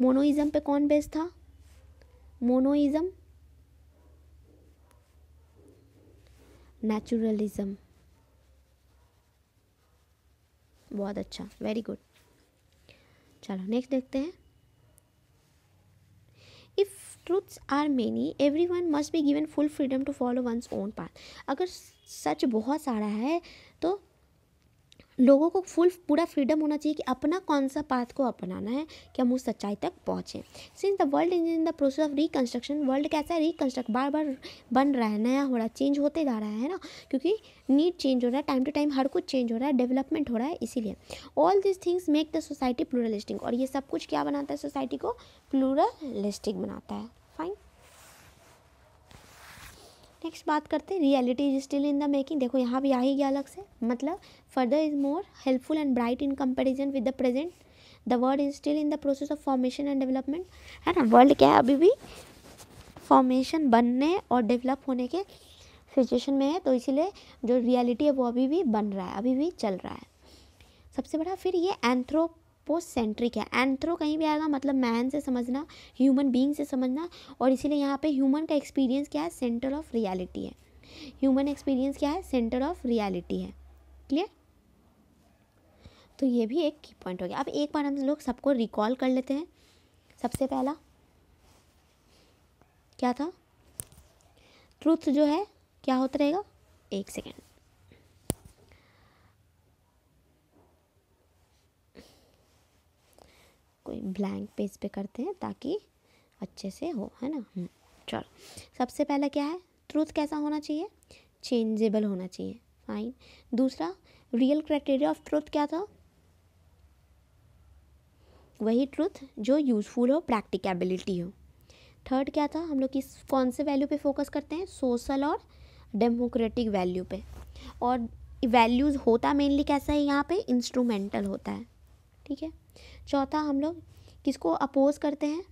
मोनोइज्म पे कौन बेस था मोनोइज्म नेचुरलिज्म बहुत अच्छा वेरी गुड चलो नेक्स्ट देखते हैं if truths are many everyone must be given full freedom to follow one's own path अगर सच बहुत सारा है तो लोगों को फुल पूरा फ्रीडम होना चाहिए कि अपना कौन सा पाथ को अपनाना है कि हम उस सच्चाई तक पहुँचें since the world is in the process of reconstruction world कैसा है रिकन्स्ट्रक्ट बार बार बन रहा है नया हो रहा है चेंज होते जा रहा है ना क्योंकि नीड चेंज हो रहा है टाइम टू टाइम हर कुछ चेंज हो रहा है डेवलपमेंट हो रहा है इसीलिए all this things make the society pluralistic और ये सब कुछ क्या बनाता है सोसाइटी को प्लूरलिस्टिक बनाता है नेक्स्ट बात करते हैं reality is still in the making देखो यहाँ भी आ ही गया अलग से मतलब further is more helpful and bright in comparison with the present the world is still in the process of formation and development है ना वर्ल्ड क्या है अभी भी फॉर्मेशन बनने और डेवलप होने के सिचुएशन में है तो इसीलिए जो रियलिटी है वो अभी भी बन रहा है अभी भी चल रहा है सबसे बड़ा फिर ये एंथ्रोप पोस्ट सेंट्रिक है एंथ्रो कहीं भी आएगा मतलब मैन से समझना ह्यूमन बींग से समझना और इसीलिए यहाँ पे ह्यूमन का एक्सपीरियंस क्या है सेंटर ऑफ रियलिटी है ह्यूमन एक्सपीरियंस क्या है सेंटर ऑफ रियलिटी है क्लियर तो ये भी एक की पॉइंट हो गया अब एक बार हम लोग सबको रिकॉल कर लेते हैं सबसे पहला क्या था ट्रूथ जो है क्या होता रहेगा एक सेकेंड कोई ब्लैंक पेज पे करते हैं ताकि अच्छे से हो है ना हम्म, चलो सबसे पहला क्या है ट्रूथ कैसा होना चाहिए चेंजेबल होना चाहिए फाइन दूसरा रियल क्राइटेरिया ऑफ ट्रूथ क्या था वही ट्रूथ जो यूज़फुल हो प्रैक्टिकेबिलिटी हो थर्ड क्या था हम लोग किस कौन से वैल्यू पे फोकस करते हैं सोशल और डेमोक्रेटिक वैल्यू पे और वैल्यूज़ होता मेनली कैसा है यहाँ पे इंस्ट्रूमेंटल होता है ठीक है चौथा हम लोग किसको अपोज करते हैं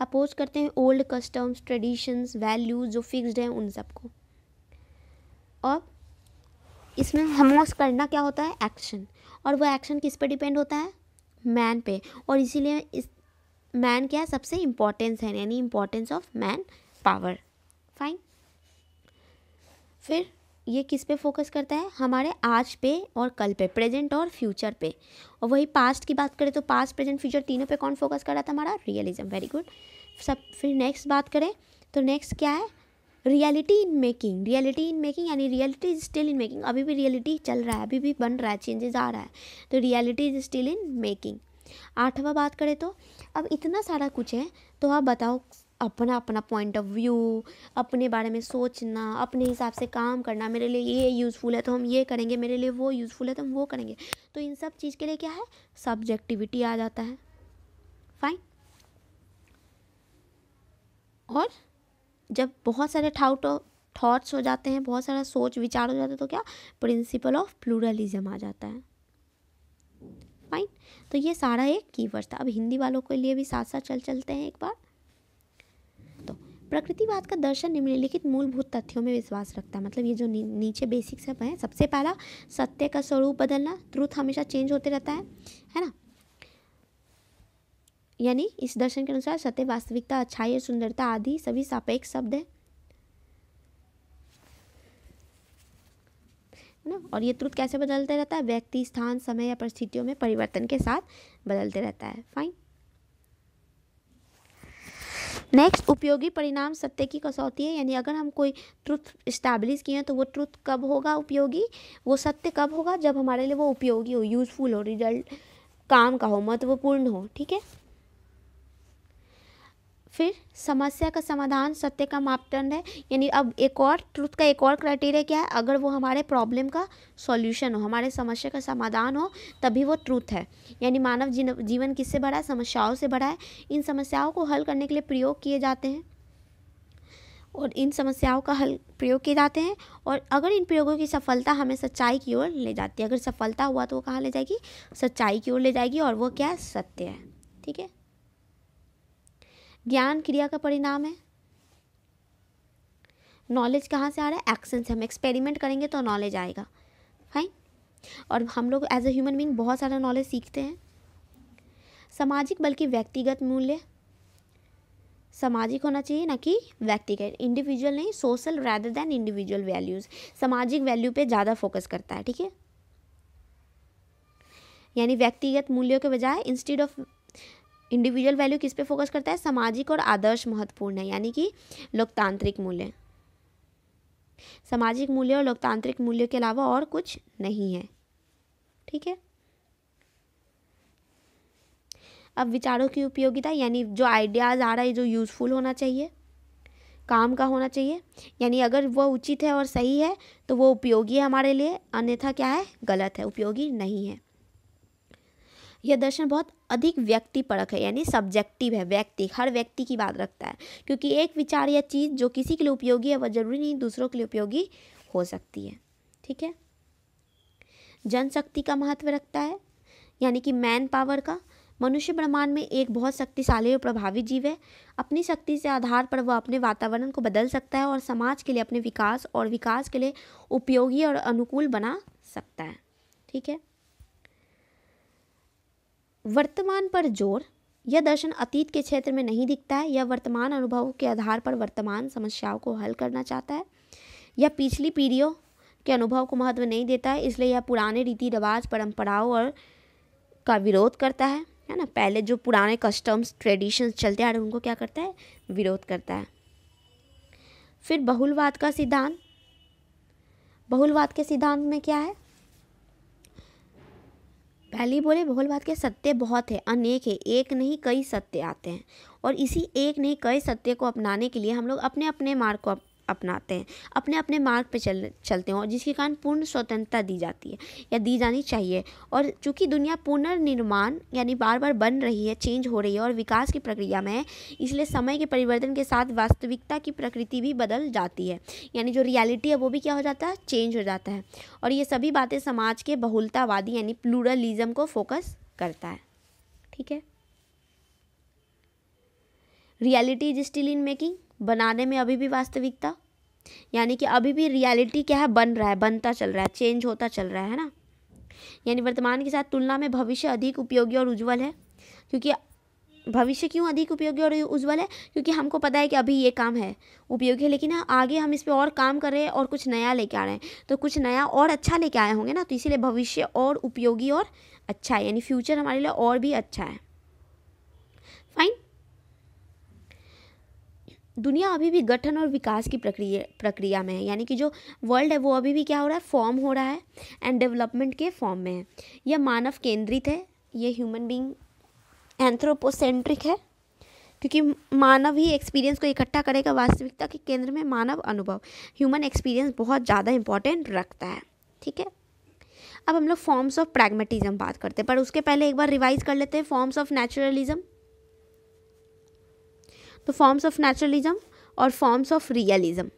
अपोज करते हैं ओल्ड कस्टम्स ट्रेडिशंस वैल्यूज जो फिक्स्ड हैं उन सबको और इसमें हम करना क्या होता है एक्शन और वो एक्शन किस पर डिपेंड होता है मैन पे और इसीलिए इस मैन क्या है सबसे इम्पोर्टेंस है यानी importance of man manpower fine फिर ये किस पे फोकस करता है हमारे आज पे और कल पे प्रेजेंट और फ्यूचर पे और वही पास्ट की बात करें तो पास्ट प्रेजेंट फ्यूचर तीनों पे कौन फोकस कर रहा था हमारा रियलिज्म वेरी गुड सब फिर नेक्स्ट बात करें तो नेक्स्ट क्या है reality in making reality in making यानी reality is still in making अभी भी रियलिटी चल रहा है अभी भी बन रहा है चेंजेस आ रहा है तो reality is still in making आठवां बात करें तो अब इतना सारा कुछ है तो आप बताओ अपना अपना पॉइंट ऑफ व्यू अपने बारे में सोचना अपने हिसाब से काम करना मेरे लिए ये यूज़फुल है तो हम ये करेंगे मेरे लिए वो यूज़फुल है तो हम वो करेंगे तो इन सब चीज़ के लिए क्या है सब्जेक्टिविटी आ जाता है फाइन और जब बहुत सारे ठाउट थाट्स हो जाते हैं बहुत सारा सोच विचार हो जाता है तो क्या प्रिंसिपल ऑफ प्लूरलिज्म आ जाता है फाइन तो ये सारा एक कीवर्ड था अब हिंदी वालों के लिए भी साथ साथ चल चलते हैं एक बार प्रकृतिवाद का दर्शन निम्नलिखित मूलभूत तथ्यों में विश्वास रखता है मतलब ये जो नी, नीचे बेसिक सब हैं सबसे पहला सत्य का स्वरूप बदलना ट्रूथ हमेशा चेंज होते रहता है है ना यानी इस दर्शन के अनुसार सत्य वास्तविकता अच्छाई और सुंदरता आदि सभी सापेक्ष शब्द है ना और ये त्रुत कैसे बदलते रहता है व्यक्ति स्थान समय या परिस्थितियों में परिवर्तन के साथ बदलते रहता है फाइन नेक्स्ट उपयोगी परिणाम सत्य की कसौती है यानी अगर हम कोई ट्रुथ इस्टेब्लिश किए हैं तो वो ट्रुथ कब होगा उपयोगी वो सत्य कब होगा जब हमारे लिए वो उपयोगी हो यूज़फुल हो रिजल्ट काम का हो महत्वपूर्ण हो ठीक है फिर समस्या का समाधान सत्य का मापदंड है यानी अब एक और ट्रुथ का एक और क्राइटेरिया क्या है अगर वो हमारे प्रॉब्लम का सॉल्यूशन हो हमारे समस्या का समाधान हो तभी वो ट्रुथ है यानी मानव जीवन किससे बढ़ा है समस्याओं से बढ़ा है इन समस्याओं को हल करने के लिए प्रयोग किए जाते हैं और इन समस्याओं का हल प्रयोग किए जाते हैं और अगर इन प्रयोगों की सफलता हमें सच्चाई की ओर ले जाती है अगर सफलता हुआ तो वो कहाँ ले जाएगी सच्चाई की ओर ले जाएगी और वो क्या है सत्य है ठीक है ज्ञान क्रिया का परिणाम है नॉलेज कहाँ से आ रहा है एक्शन से हम एक्सपेरिमेंट करेंगे तो नॉलेज आएगा फाइन और हम लोग एज ए ह्यूमन बींग बहुत सारा नॉलेज सीखते हैं सामाजिक बल्कि व्यक्तिगत मूल्य सामाजिक होना चाहिए ना कि व्यक्तिगत इंडिविजुअल नहीं social rather than individual values सामाजिक वैल्यू पे ज़्यादा फोकस करता है ठीक है यानी व्यक्तिगत मूल्यों के बजाय इंस्टीड ऑफ इंडिविजुअल वैल्यू किस पे फोकस करता है सामाजिक और आदर्श महत्वपूर्ण है यानी कि लोकतांत्रिक मूल्य सामाजिक मूल्य और लोकतांत्रिक मूल्यों के अलावा और कुछ नहीं है ठीक है अब विचारों की उपयोगिता यानी जो आइडियाज़ आ रहा है जो यूज़फुल होना चाहिए काम का होना चाहिए यानी अगर वह उचित है और सही है तो वो उपयोगी है हमारे लिए अन्यथा क्या है गलत है उपयोगी नहीं है यह दर्शन बहुत अधिक व्यक्ति परक है यानी सब्जेक्टिव है व्यक्ति हर व्यक्ति की बात रखता है क्योंकि एक विचार या चीज़ जो किसी के लिए उपयोगी है वह जरूरी नहीं दूसरों के लिए उपयोगी हो सकती है ठीक है जनशक्ति का महत्व रखता है यानी कि मैन पावर का मनुष्य ब्रह्मांड में एक बहुत शक्तिशाली और प्रभावी जीव है अपनी शक्ति से आधार पर वह अपने वातावरण को बदल सकता है और समाज के लिए अपने विकास और विकास के लिए उपयोगी और अनुकूल बना सकता है ठीक है वर्तमान पर जोर यह दर्शन अतीत के क्षेत्र में नहीं दिखता है यह वर्तमान अनुभवों के आधार पर वर्तमान समस्याओं को हल करना चाहता है यह पिछली पीढ़ियों के अनुभव को महत्व नहीं देता है इसलिए यह पुराने रीति रिवाज परंपराओं और का विरोध करता है है ना पहले जो पुराने कस्टम्स ट्रेडिशंस चलते आ रहे उनको क्या करता है विरोध करता है फिर बहुलवाद का सिद्धांत बहुलवाद के सिद्धांत में क्या है पहली बोले भोल भात के सत्य बहुत है अनेक है एक नहीं कई सत्य आते हैं और इसी एक नहीं कई सत्य को अपनाने के लिए हम लोग अपने अपने मार्ग को अपनाते हैं अपने अपने मार्ग पर चल चलते हैं और जिसके कारण पूर्ण स्वतंत्रता दी जाती है या दी जानी चाहिए और चूँकि दुनिया पुनर्निर्माण यानी बार बार बन रही है चेंज हो रही है और विकास की प्रक्रिया में है इसलिए समय के परिवर्तन के साथ वास्तविकता की प्रकृति भी बदल जाती है यानी जो रियलिटी है वो भी क्या हो जाता है चेंज हो जाता है और ये सभी बातें समाज के बहुलतावादी यानी प्लूरलिज्म को फोकस करता है ठीक है reality is still in making बनाने में अभी भी वास्तविकता यानी कि अभी भी रियलिटी क्या है बन रहा है बनता चल रहा है चेंज होता चल रहा है ना यानी वर्तमान के साथ तुलना में भविष्य अधिक उपयोगी और उज्जवल है क्योंकि भविष्य क्यों अधिक उपयोगी और उज्जवल है क्योंकि हमको पता है कि अभी ये काम है उपयोगी है लेकिन आगे हम इस पर और काम कर रहे हैं और कुछ नया लेके आ रहे हैं तो कुछ नया और अच्छा लेके आए होंगे ना तो इसीलिए भविष्य और उपयोगी और अच्छा है यानी फ्यूचर हमारे लिए और भी अच्छा है फाइन दुनिया अभी भी गठन और विकास की प्रक्रिया प्रक्रिया में है यानी कि जो वर्ल्ड है वो अभी भी क्या हो रहा है फॉर्म हो रहा है एंड डेवलपमेंट के फॉर्म में है यह मानव केंद्रित है यह ह्यूमन बींग एंथ्रोपोसेंट्रिक है क्योंकि मानव ही एक्सपीरियंस को इकट्ठा करेगा वास्तविकता के केंद्र में मानव अनुभव ह्यूमन एक्सपीरियंस बहुत ज़्यादा इंपॉर्टेंट रखता है ठीक है अब हम लोग फॉर्म्स ऑफ प्रैग्मेटिज्म बात करते हैं पर उसके पहले एक बार रिवाइज कर लेते हैं फॉर्म्स ऑफ नेचुरलिज्म तो फॉर्म्स ऑफ नेचुरलिज्म और फॉर्म्स ऑफ रियलिज्म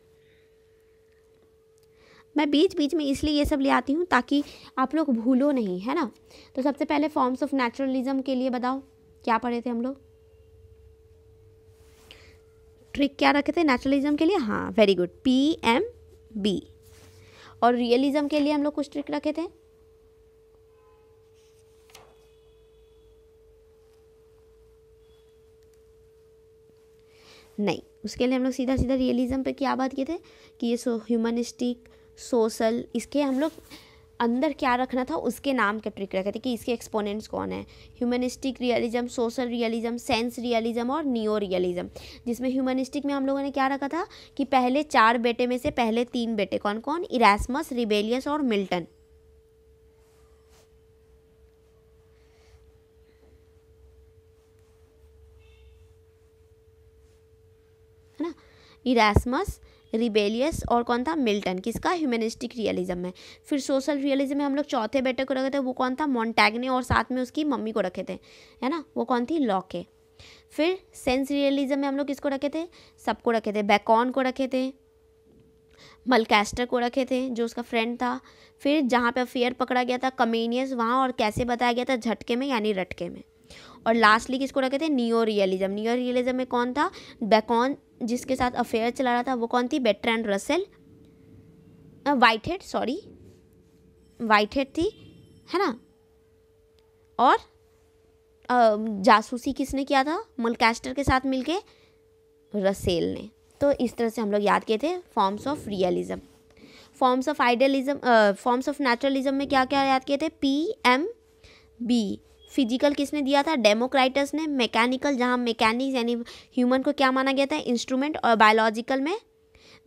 मैं बीच बीच में इसलिए ये सब ले आती हूँ ताकि आप लोग भूलो नहीं है ना तो सबसे पहले फॉर्म्स ऑफ नेचुरलिज्म के लिए बताओ क्या पढ़े थे हम लोग ट्रिक क्या रखे थे नेचुरलिज्म के लिए हाँ very good P M B और रियलिज्म के लिए हम लोग कुछ ट्रिक रखे थे नहीं उसके लिए हम लोग सीधा सीधा रियलिज्म पे क्या बात किए थे कि ये सो ह्यूमनिस्टिक सोशल इसके हम लोग अंदर क्या रखना था उसके नाम के ट्रिक रखे थे कि इसके एक्सपोनेंट्स कौन है humanistic realism social realism sense realism और नियो रियलिज्म जिसमें ह्यूमनिस्टिक में हम लोगों ने क्या रखा था कि पहले चार बेटे में से पहले तीन बेटे कौन कौन इरासमस रिबेलियस और मिल्टन इरासमस रिबेलियस और कौन था मिल्टन किसका ह्यूमनिस्टिक रियलिज्म में फिर सोशल रियलिज्म में हम लोग चौथे बेटे को रखे थे वो कौन था मॉन्टैगने और साथ में उसकी मम्मी को रखे थे है ना वो कौन थी लॉके फिर सेंस रियलिज्म में हम लोग किसको रखे थे सबको रखे थे बैकॉन को रखे थे मलकेस्टर को रखे थे जो उसका फ्रेंड था फिर जहाँ पे अफेयर पकड़ा गया था कमेनियस वहाँ और कैसे बताया गया था झटके में यानी रटके में और लास्टली किसको रखे थे नियो रियलिज्म नियो रियलिज्म में कौन था बेकॉन जिसके साथ अफेयर चला रहा था वो कौन थी Bertrand Russell Whitehead sorry Whitehead थी है ना और जासूसी किसने किया था मलकैस्टर के साथ मिलके रसेल ने तो इस तरह से हम लोग याद किए थे forms of realism forms of idealism forms of naturalism में क्या क्या याद किए थे पी एम बी फिजिकल किसने दिया था डेमोक्राइटस ने मैकेनिकल जहाँ मैकेनिक्स यानी ह्यूमन को क्या माना गया था इंस्ट्रूमेंट और बायोलॉजिकल में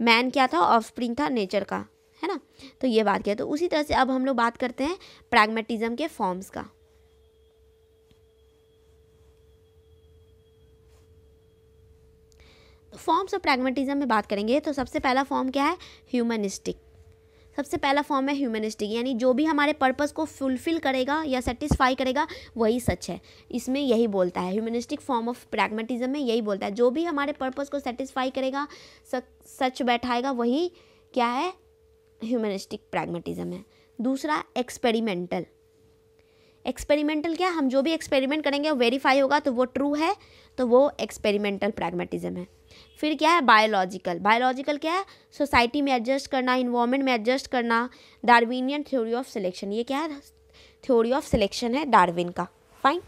मैन क्या था स्प्रिंग था नेचर का है ना तो ये बात किया तो उसी तरह से अब हम लोग बात करते हैं प्रैग्मेटिज्म के फॉर्म्स का फॉर्म्स ऑफ प्रैग्मेटिज्म में बात करेंगे तो सबसे पहला फॉर्म क्या है ह्यूमनिस्टिक सबसे पहला फॉर्म है ह्यूमनिस्टिक यानी जो भी हमारे पर्पस को फुलफिल करेगा या सेटिस्फाई करेगा वही सच है इसमें यही बोलता है ह्यूमनिस्टिक फॉर्म ऑफ प्रैग्मेटिज्म में यही बोलता है जो भी हमारे पर्पस को सेटिस्फाई करेगा सच बैठाएगा वही क्या है ह्यूमनिस्टिक प्रैग्मेटिज्म है दूसरा एक्सपेरिमेंटल एक्सपेरिमेंटल क्या हम जो भी एक्सपेरिमेंट करेंगे वो वेरीफाई होगा तो वो ट्रू है तो वो एक्सपेरिमेंटल प्रैग्मेटिज्म है फिर क्या है बायोलॉजिकल बायोलॉजिकल क्या है सोसाइटी में एडजस्ट करना इन्वायरमेंट में एडजस्ट करना डार्विनियन थ्योरी ऑफ सिलेक्शन ये क्या है थ्योरी ऑफ सिलेक्शन है डार्विन का फाइन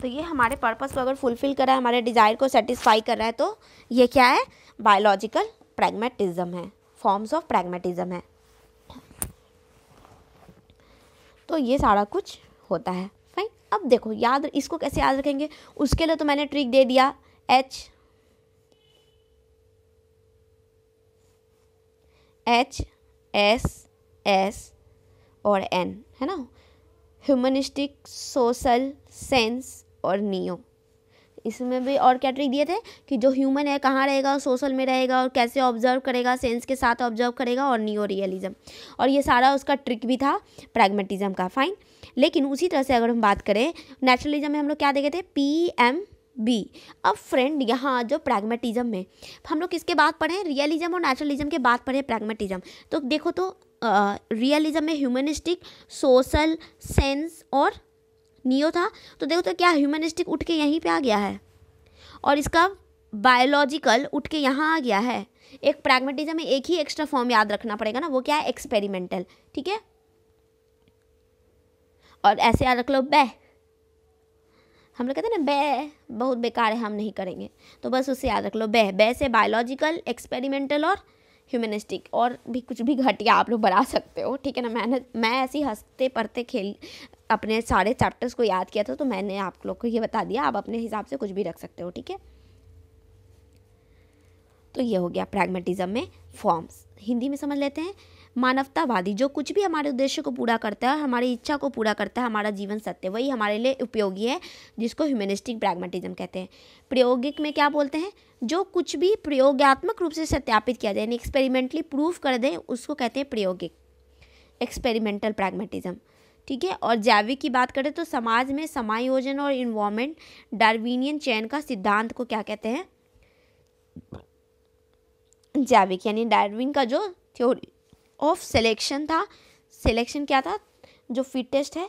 तो ये हमारे पर्पस को अगर फुलफिल कर रहा है हमारे डिज़ायर को सेटिस्फाई कर रहा है तो ये क्या है बायोलॉजिकल प्रैग्मेटिज्म है फॉर्म्स ऑफ प्रैग्मेटिज्म है तो ये सारा कुछ होता है अब देखो याद इसको कैसे याद रखेंगे उसके लिए तो मैंने ट्रिक दे दिया एच एच एस एस और एन है ना ह्यूमनिस्टिक सोशल सेंस और नियो इसमें भी और क्या ट्रिक दिए थे कि जो ह्यूमन है कहाँ रहेगा सोशल में रहेगा और कैसे ऑब्जर्व करेगा सेंस के साथ ऑब्जर्व करेगा और नियो रियलिज्म और ये सारा उसका ट्रिक भी था प्रैग्मेटिज्म का फाइन लेकिन उसी तरह से अगर हम बात करें नेचुरलिज्म में हम लोग क्या देखे थे पी एम बी अब फ्रेंड यहाँ जो प्रैग्मेटिज्म में हम लोग किसके बाद पढ़े रियलिज्म और नेचुरलिज्म के बाद पढ़े प्रैग्मेटिज्म तो देखो तो रियलिज्म में ह्यूमनिस्टिक सोशल सेंस और नियो था तो देखो तो क्या ह्यूमनिस्टिक उठ के यहीं पे आ गया है और इसका बायोलॉजिकल उठ के यहाँ आ गया है एक प्रैग्मेटिज्म में एक ही एक्स्ट्रा फॉर्म याद रखना पड़ेगा ना वो क्या है एक्सपेरिमेंटल ठीक है और ऐसे याद रख लो बे हम लोग कहते हैं ना बे बहुत बेकार है हम नहीं करेंगे तो बस उसे याद रख लो बे बै से बायोलॉजिकल एक्सपेरिमेंटल और ह्यूमनिस्टिक और भी कुछ भी घटिया आप लोग बना सकते हो ठीक है ना मैंने मैं ऐसी हंसते पढ़ते खेल अपने सारे चैप्टर्स को याद किया था तो मैंने आप लोग को ये बता दिया आप अपने हिसाब से कुछ भी रख सकते हो ठीक है तो ये हो गया प्रैग्मेटिज्म में फॉर्म्स हिंदी में समझ लेते हैं मानवतावादी जो कुछ भी हमारे उद्देश्य को पूरा करता है हमारी इच्छा को पूरा करता है हमारा जीवन सत्य वही हमारे लिए उपयोगी है जिसको ह्यूमनिस्टिक प्रैग्मेटिज्म कहते हैं प्रयोगिक में क्या बोलते हैं जो कुछ भी प्रयोगात्मक रूप से सत्यापित किया जाए यानी एक्सपेरिमेंटली प्रूफ कर दें उसको कहते हैं प्रयोगिक एक्सपेरिमेंटल प्रैग्मेटिज्म ठीक है और जैविक की बात करें तो समाज में समायोजन और इन्वॉर्मेंट डार्विनियन चयन का सिद्धांत को क्या कहते हैं जैविक यानी डार्विन का जो थ्योरी ऑफ सिलेक्शन था सिलेक्शन क्या था जो फिटेस्ट है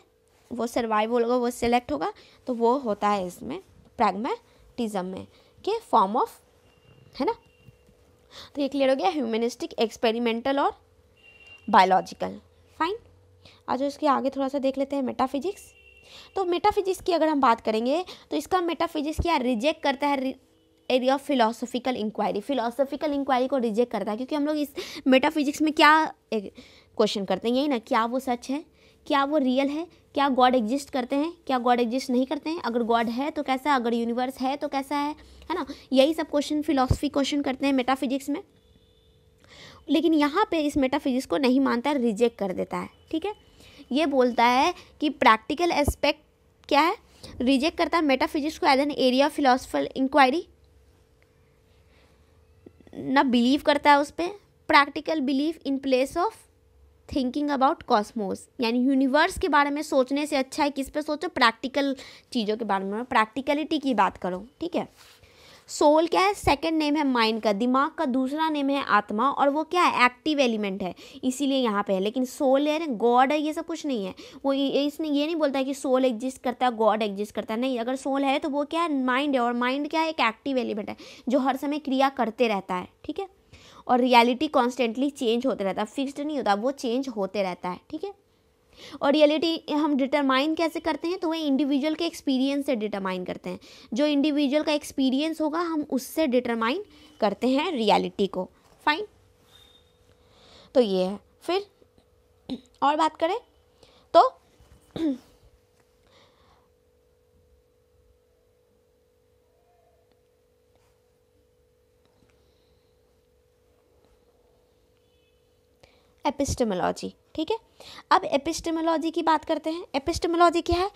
वो सर्वाइव होगा वो सिलेक्ट होगा तो वो होता है इसमें प्रैग्मेटिज्म में के फॉर्म ऑफ है ना तो ये क्लियर हो गया ह्यूमनिस्टिक एक्सपेरिमेंटल और बायोलॉजिकल फाइन आज इसके आगे थोड़ा सा देख लेते हैं मेटाफिजिक्स तो मेटाफिजिक्स की अगर हम बात करेंगे तो इसका मेटाफिजिक्स क्या रिजेक्ट करता है area of philosophical inquiry philosophical inquiry को रिजेक्ट करता है क्योंकि हम लोग इस मेटाफिजिक्स में क्या क्वेश्चन करते हैं यही ना क्या वो सच है क्या वो रियल है क्या गॉड एग्जिस्ट करते हैं क्या गॉड एग्जिस्ट नहीं करते हैं अगर गॉड है तो कैसा अगर यूनिवर्स है तो कैसा है है ना यही सब क्वेश्चन फिलोसफी क्वेश्चन करते हैं मेटाफिजिक्स में लेकिन यहाँ पे इस मेटाफिजिक्स को नहीं मानता रिजेक्ट कर देता है ठीक है ये बोलता है कि प्रैक्टिकल एस्पेक्ट क्या है रिजेक्ट करता है मेटाफिजिक्स को as an area of philosophical inquiry ना बिलीव करता है उस पर practical believe in place of thinking about cosmos यानी यूनिवर्स के बारे में सोचने से अच्छा है किस पे सोचो प्रैक्टिकल चीज़ों के बारे में प्रैक्टिकलिटी की बात करो ठीक है सोल क्या है सेकंड नेम है माइंड का दिमाग का दूसरा नेम है आत्मा और वो क्या है एक्टिव एलिमेंट है इसीलिए यहाँ पे है लेकिन सोल है गॉड है ये सब कुछ नहीं है वो इसने ये नहीं बोलता है कि सोल एग्जिस्ट करता है गॉड एग्जिस्ट करता है नहीं अगर सोल है तो वो क्या है माइंड है और माइंड क्या है एक एक्टिव एलिमेंट है जो हर समय क्रिया करते रहता है ठीक है और रियलिटी कॉन्स्टेंटली चेंज होते रहता है फिक्स्ड नहीं होता वो चेंज होते रहता है ठीक है और रियलिटी हम डिटरमाइन कैसे करते हैं तो वह इंडिविजुअल के एक्सपीरियंस से डिटरमाइन करते हैं जो इंडिविजुअल का एक्सपीरियंस होगा हम उससे डिटरमाइन करते हैं रियलिटी को फाइन तो ये है फिर और बात करें तो एपिस्टेमोलॉजी ठीक है अब एपिस्टेमोलॉजी की बात करते हैं एपिस्टेमोलॉजी क्या है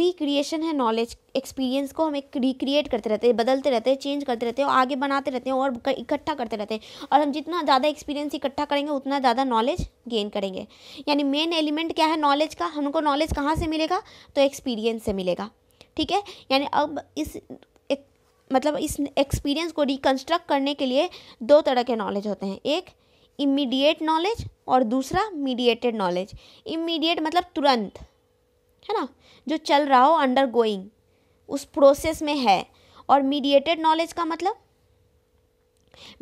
रिक्रिएशन है नॉलेज एक्सपीरियंस को हम एक रिक्रिएट करते रहते हैं बदलते रहते हैं चेंज करते रहते हैं आगे बनाते रहते हैं और इकट्ठा करते रहते हैं और हम जितना ज़्यादा एक्सपीरियंस इकट्ठा करेंगे उतना ज़्यादा नॉलेज गेन करेंगे यानी मेन एलिमेंट क्या है नॉलेज का हमको नॉलेज कहाँ से मिलेगा तो एक्सपीरियंस से मिलेगा ठीक है यानी अब इस मतलब इस एक्सपीरियंस को रिकन्स्ट्रक्ट करने के लिए दो तरह के नॉलेज होते हैं एक इमीडिएट नॉलेज और दूसरा मीडिएटेड नॉलेज इमीडिएट मतलब तुरंत है ना जो चल रहा हो अंडर गोइंग उस प्रोसेस में है और मीडिएटेड नॉलेज का मतलब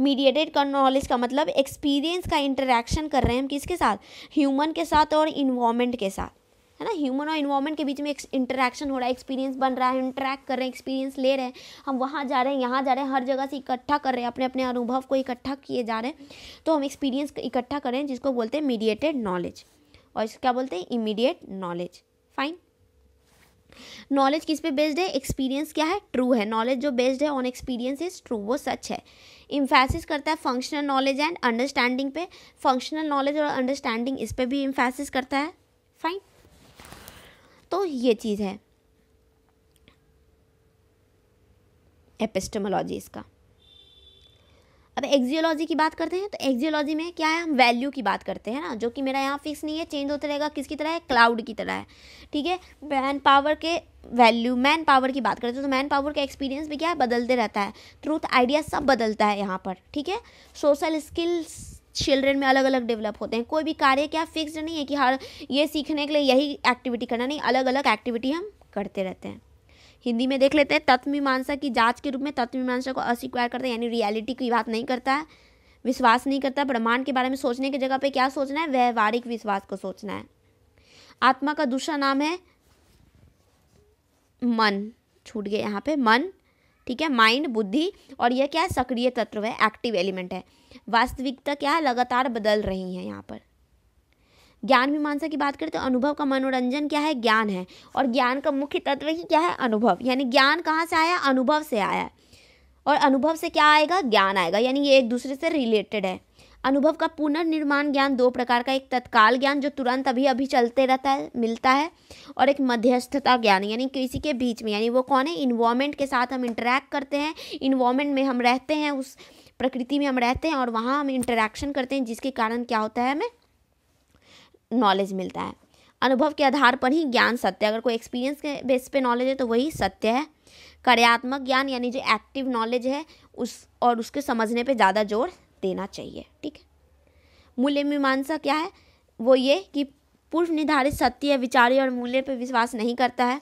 मीडिएटेड नॉलेज का मतलब एक्सपीरियंस का इंटरेक्शन कर रहे हैं हम किसके साथ ह्यूमन के साथ और इन्वामेंट के साथ है ना ह्यूमन और इन्वायरमेंट के बीच में एक इंटरेक्शन हो रहा है एक्सपीरियंस बन रहा है इंटरेक्ट कर रहे हैं एक्सपीरियंस ले रहे हैं हम वहाँ जा रहे हैं यहाँ जा रहे हैं हर जगह से इकट्ठा कर रहे हैं अपने अपने अनुभव को इकट्ठा किए जा रहे हैं तो हम एक्सपीरियंस इकट्ठा कर रहे हैं जिसको बोलते हैं मीडिएटेड नॉलेज और इसको क्या बोलते हैं इमीडिएट नॉलेज फाइन नॉलेज किस पे बेस्ड है एक्सपीरियंस क्या है ट्रू है नॉलेज जो बेस्ड है ऑन एक्सपीरियंस इज ट्रू वो सच है इम्फेसिस करता है फंक्शनल नॉलेज एंड अंडरस्टैंडिंग पे फंक्शनल नॉलेज और अंडरस्टैंडिंग इस पे भी इम्फेसिस करता है फाइन ये चीज़ है एपिस्टमोलॉजी इसका अब एक्जियोलॉजी की बात करते हैं तो एक्जियोलॉजी में क्या है हम वैल्यू की बात करते हैं ना जो कि मेरा यहाँ फिक्स नहीं है चेंज होता रहेगा किसकी तरह है क्लाउड की तरह है ठीक है मैन पावर के वैल्यू मैन पावर की बात करते हैं तो मैन पावर का एक्सपीरियंस भी क्या है बदलते रहता है ट्रूथ आइडिया सब बदलता है यहाँ पर ठीक है सोशल स्किल्स चिल्ड्रेन में अलग अलग डेवलप होते हैं कोई भी कार्य क्या फिक्स्ड नहीं है कि हर ये सीखने के लिए यही एक्टिविटी करना नहीं अलग अलग एक्टिविटी हम करते रहते हैं हिंदी में देख लेते हैं तत्व मीमांसा की जांच के रूप में तत्व मीमांसा को अस्वीकार करते हैं यानी रियलिटी की बात नहीं करता है विश्वास नहीं करता ब्रह्मांड के बारे में सोचने की जगह पर क्या सोचना है व्यवहारिक विश्वास को सोचना है आत्मा का दूसरा नाम है मन छूट गया यहाँ पे मन ठीक है माइंड बुद्धि और यह क्या है सक्रिय तत्व है एक्टिव एलिमेंट है वास्तविकता क्या है लगातार बदल रही है यहाँ पर ज्ञान मीमांसा की बात करें तो अनुभव का मनोरंजन क्या है ज्ञान है और ज्ञान का मुख्य तत्व ही क्या है अनुभव यानी ज्ञान कहाँ से आया अनुभव से आया और अनुभव से क्या आएगा ज्ञान आएगा यानी ये एक दूसरे से रिलेटेड है अनुभव का पुनर्निर्माण ज्ञान दो प्रकार का एक तत्काल ज्ञान जो तुरंत अभी अभी चलते रहता है मिलता है और एक मध्यस्थता ज्ञान यानी किसी के बीच में यानी वो कौन है इन्वॉर्मेंट के साथ हम इंटरेक्ट करते हैं इन्वॉर्मेंट में हम रहते हैं उस प्रकृति में हम रहते हैं और वहाँ हम इंटरेक्शन करते हैं जिसके कारण क्या होता है हमें नॉलेज मिलता है अनुभव के आधार पर ही ज्ञान सत्य अगर कोई एक्सपीरियंस के बेस पे नॉलेज है तो वही सत्य है कार्यात्मक ज्ञान यानी जो एक्टिव नॉलेज है उस और उसके समझने पे ज़्यादा जोर देना चाहिए ठीक है मूल्य मीमांसा क्या है वो ये कि पूर्व निर्धारित सत्य विचारी और मूल्य पर विश्वास नहीं करता है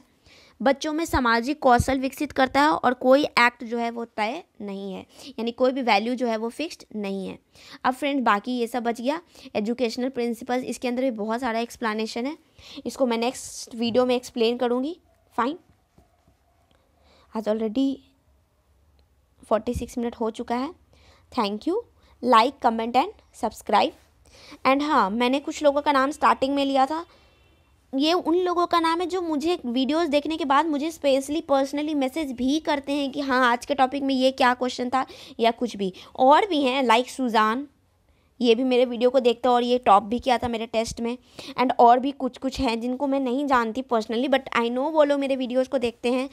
बच्चों में सामाजिक कौशल विकसित करता है और कोई एक्ट जो है वो तय नहीं है यानी कोई भी वैल्यू जो है वो फिक्स्ड नहीं है अब फ्रेंड बाकी ये सब बच गया एजुकेशनल प्रिंसिपल्स इसके अंदर भी बहुत सारा एक्सप्लानशन है इसको मैं नेक्स्ट वीडियो में एक्सप्लेन करूँगी फाइन आज ऑलरेडी फोर्टी सिक्स मिनट हो चुका है thank you like comment and subscribe and हाँ मैंने कुछ लोगों का नाम स्टार्टिंग में लिया था ये उन लोगों का नाम है जो मुझे वीडियोस देखने के बाद मुझे स्पेशली पर्सनली मैसेज भी करते हैं कि हाँ आज के टॉपिक में ये क्या क्वेश्चन था या कुछ भी और भी हैं लाइक सुजान ये भी मेरे वीडियो को देखता और ये टॉप भी किया था मेरे टेस्ट में एंड और भी कुछ कुछ हैं जिनको मैं नहीं जानती पर्सनली बट आई नो वो लोग मेरे वीडियोज़ को देखते हैं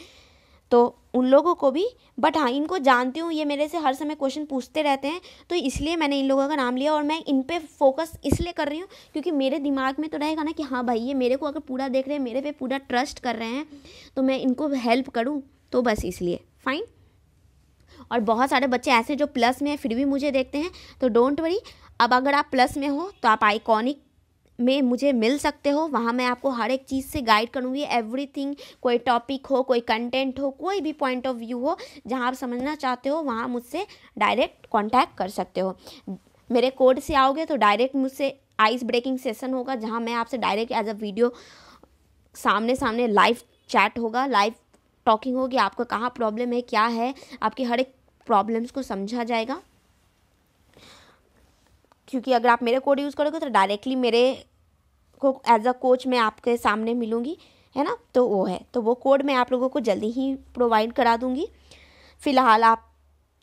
तो उन लोगों को भी बट हाँ इनको जानती हूँ ये मेरे से हर समय क्वेश्चन पूछते रहते हैं तो इसलिए मैंने इन लोगों का नाम लिया और मैं इन पर फोकस इसलिए कर रही हूँ क्योंकि मेरे दिमाग में तो रहेगा ना कि हाँ भाई ये मेरे को अगर पूरा देख रहे हैं मेरे पे पूरा ट्रस्ट कर रहे हैं तो मैं इनको हेल्प करूँ तो बस इसलिए फाइन और बहुत सारे बच्चे ऐसे जो प्लस में हैं फिर भी मुझे देखते हैं तो डोंट वरी अब अगर आप प्लस में हो तो आप आइकॉनिक में मुझे मिल सकते हो वहाँ मैं आपको हर एक चीज़ से गाइड करूँगी एवरीथिंग कोई टॉपिक हो कोई कंटेंट हो कोई भी पॉइंट ऑफ व्यू हो जहाँ आप समझना चाहते हो वहाँ मुझसे डायरेक्ट कॉन्टैक्ट कर सकते हो मेरे कोड से आओगे तो डायरेक्ट मुझसे आइस ब्रेकिंग सेशन होगा जहाँ मैं आपसे डायरेक्ट एज अ वीडियो सामने सामने लाइव चैट होगा लाइव टॉकिंग होगी आपका कहाँ प्रॉब्लम है क्या है आपकी हर एक प्रॉब्लम्स को समझा जाएगा क्योंकि अगर आप मेरे कोड यूज़ करोगे तो डायरेक्टली मेरे आपको एज अ कोच मैं आपके सामने मिलूँगी है ना तो वो है तो वो कोड मैं आप लोगों को जल्दी ही प्रोवाइड करा दूँगी फ़िलहाल आप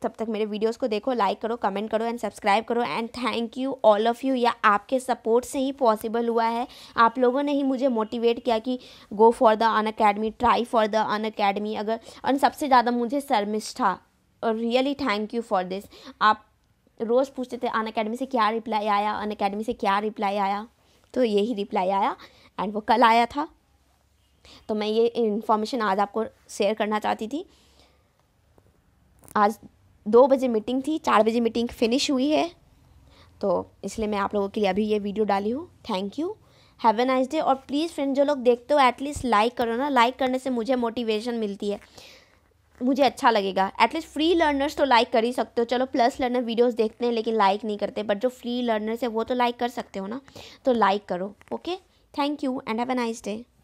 तब तक मेरे वीडियोस को देखो लाइक करो कमेंट करो एंड सब्सक्राइब करो and thank you all of you या आपके सपोर्ट से ही पॉसिबल हुआ है आप लोगों ने ही मुझे मोटिवेट किया कि go for the Unacademy try for the Unacademy अगर और सबसे ज़्यादा मुझे सर्मिस था और really thank you for this आप रोज़ पूछते थे अन अकेडमी से क्या रिप्लाई आया अन अकेडमी से क्या रिप्लाई आया तो यही रिप्लाई आया एंड वो कल आया था तो मैं ये इन्फॉर्मेशन आज आपको शेयर करना चाहती थी आज दो बजे मीटिंग थी चार बजे मीटिंग फिनिश हुई है तो इसलिए मैं आप लोगों के लिए अभी ये वीडियो डाली हूँ thank you have a nice day और प्लीज़ फ्रेंड जो लोग देखते हो एटलीस्ट लाइक करो ना लाइक करने से मुझे मोटिवेशन मिलती है मुझे अच्छा लगेगा एटलीस्ट फ्री लर्नर्स तो लाइक कर ही सकते हो चलो प्लस लर्नर वीडियोस देखते हैं लेकिन लाइक नहीं करते बट जो फ्री लर्नर्स है वो तो लाइक कर सकते हो ना तो लाइक करो okay thank you and have a nice day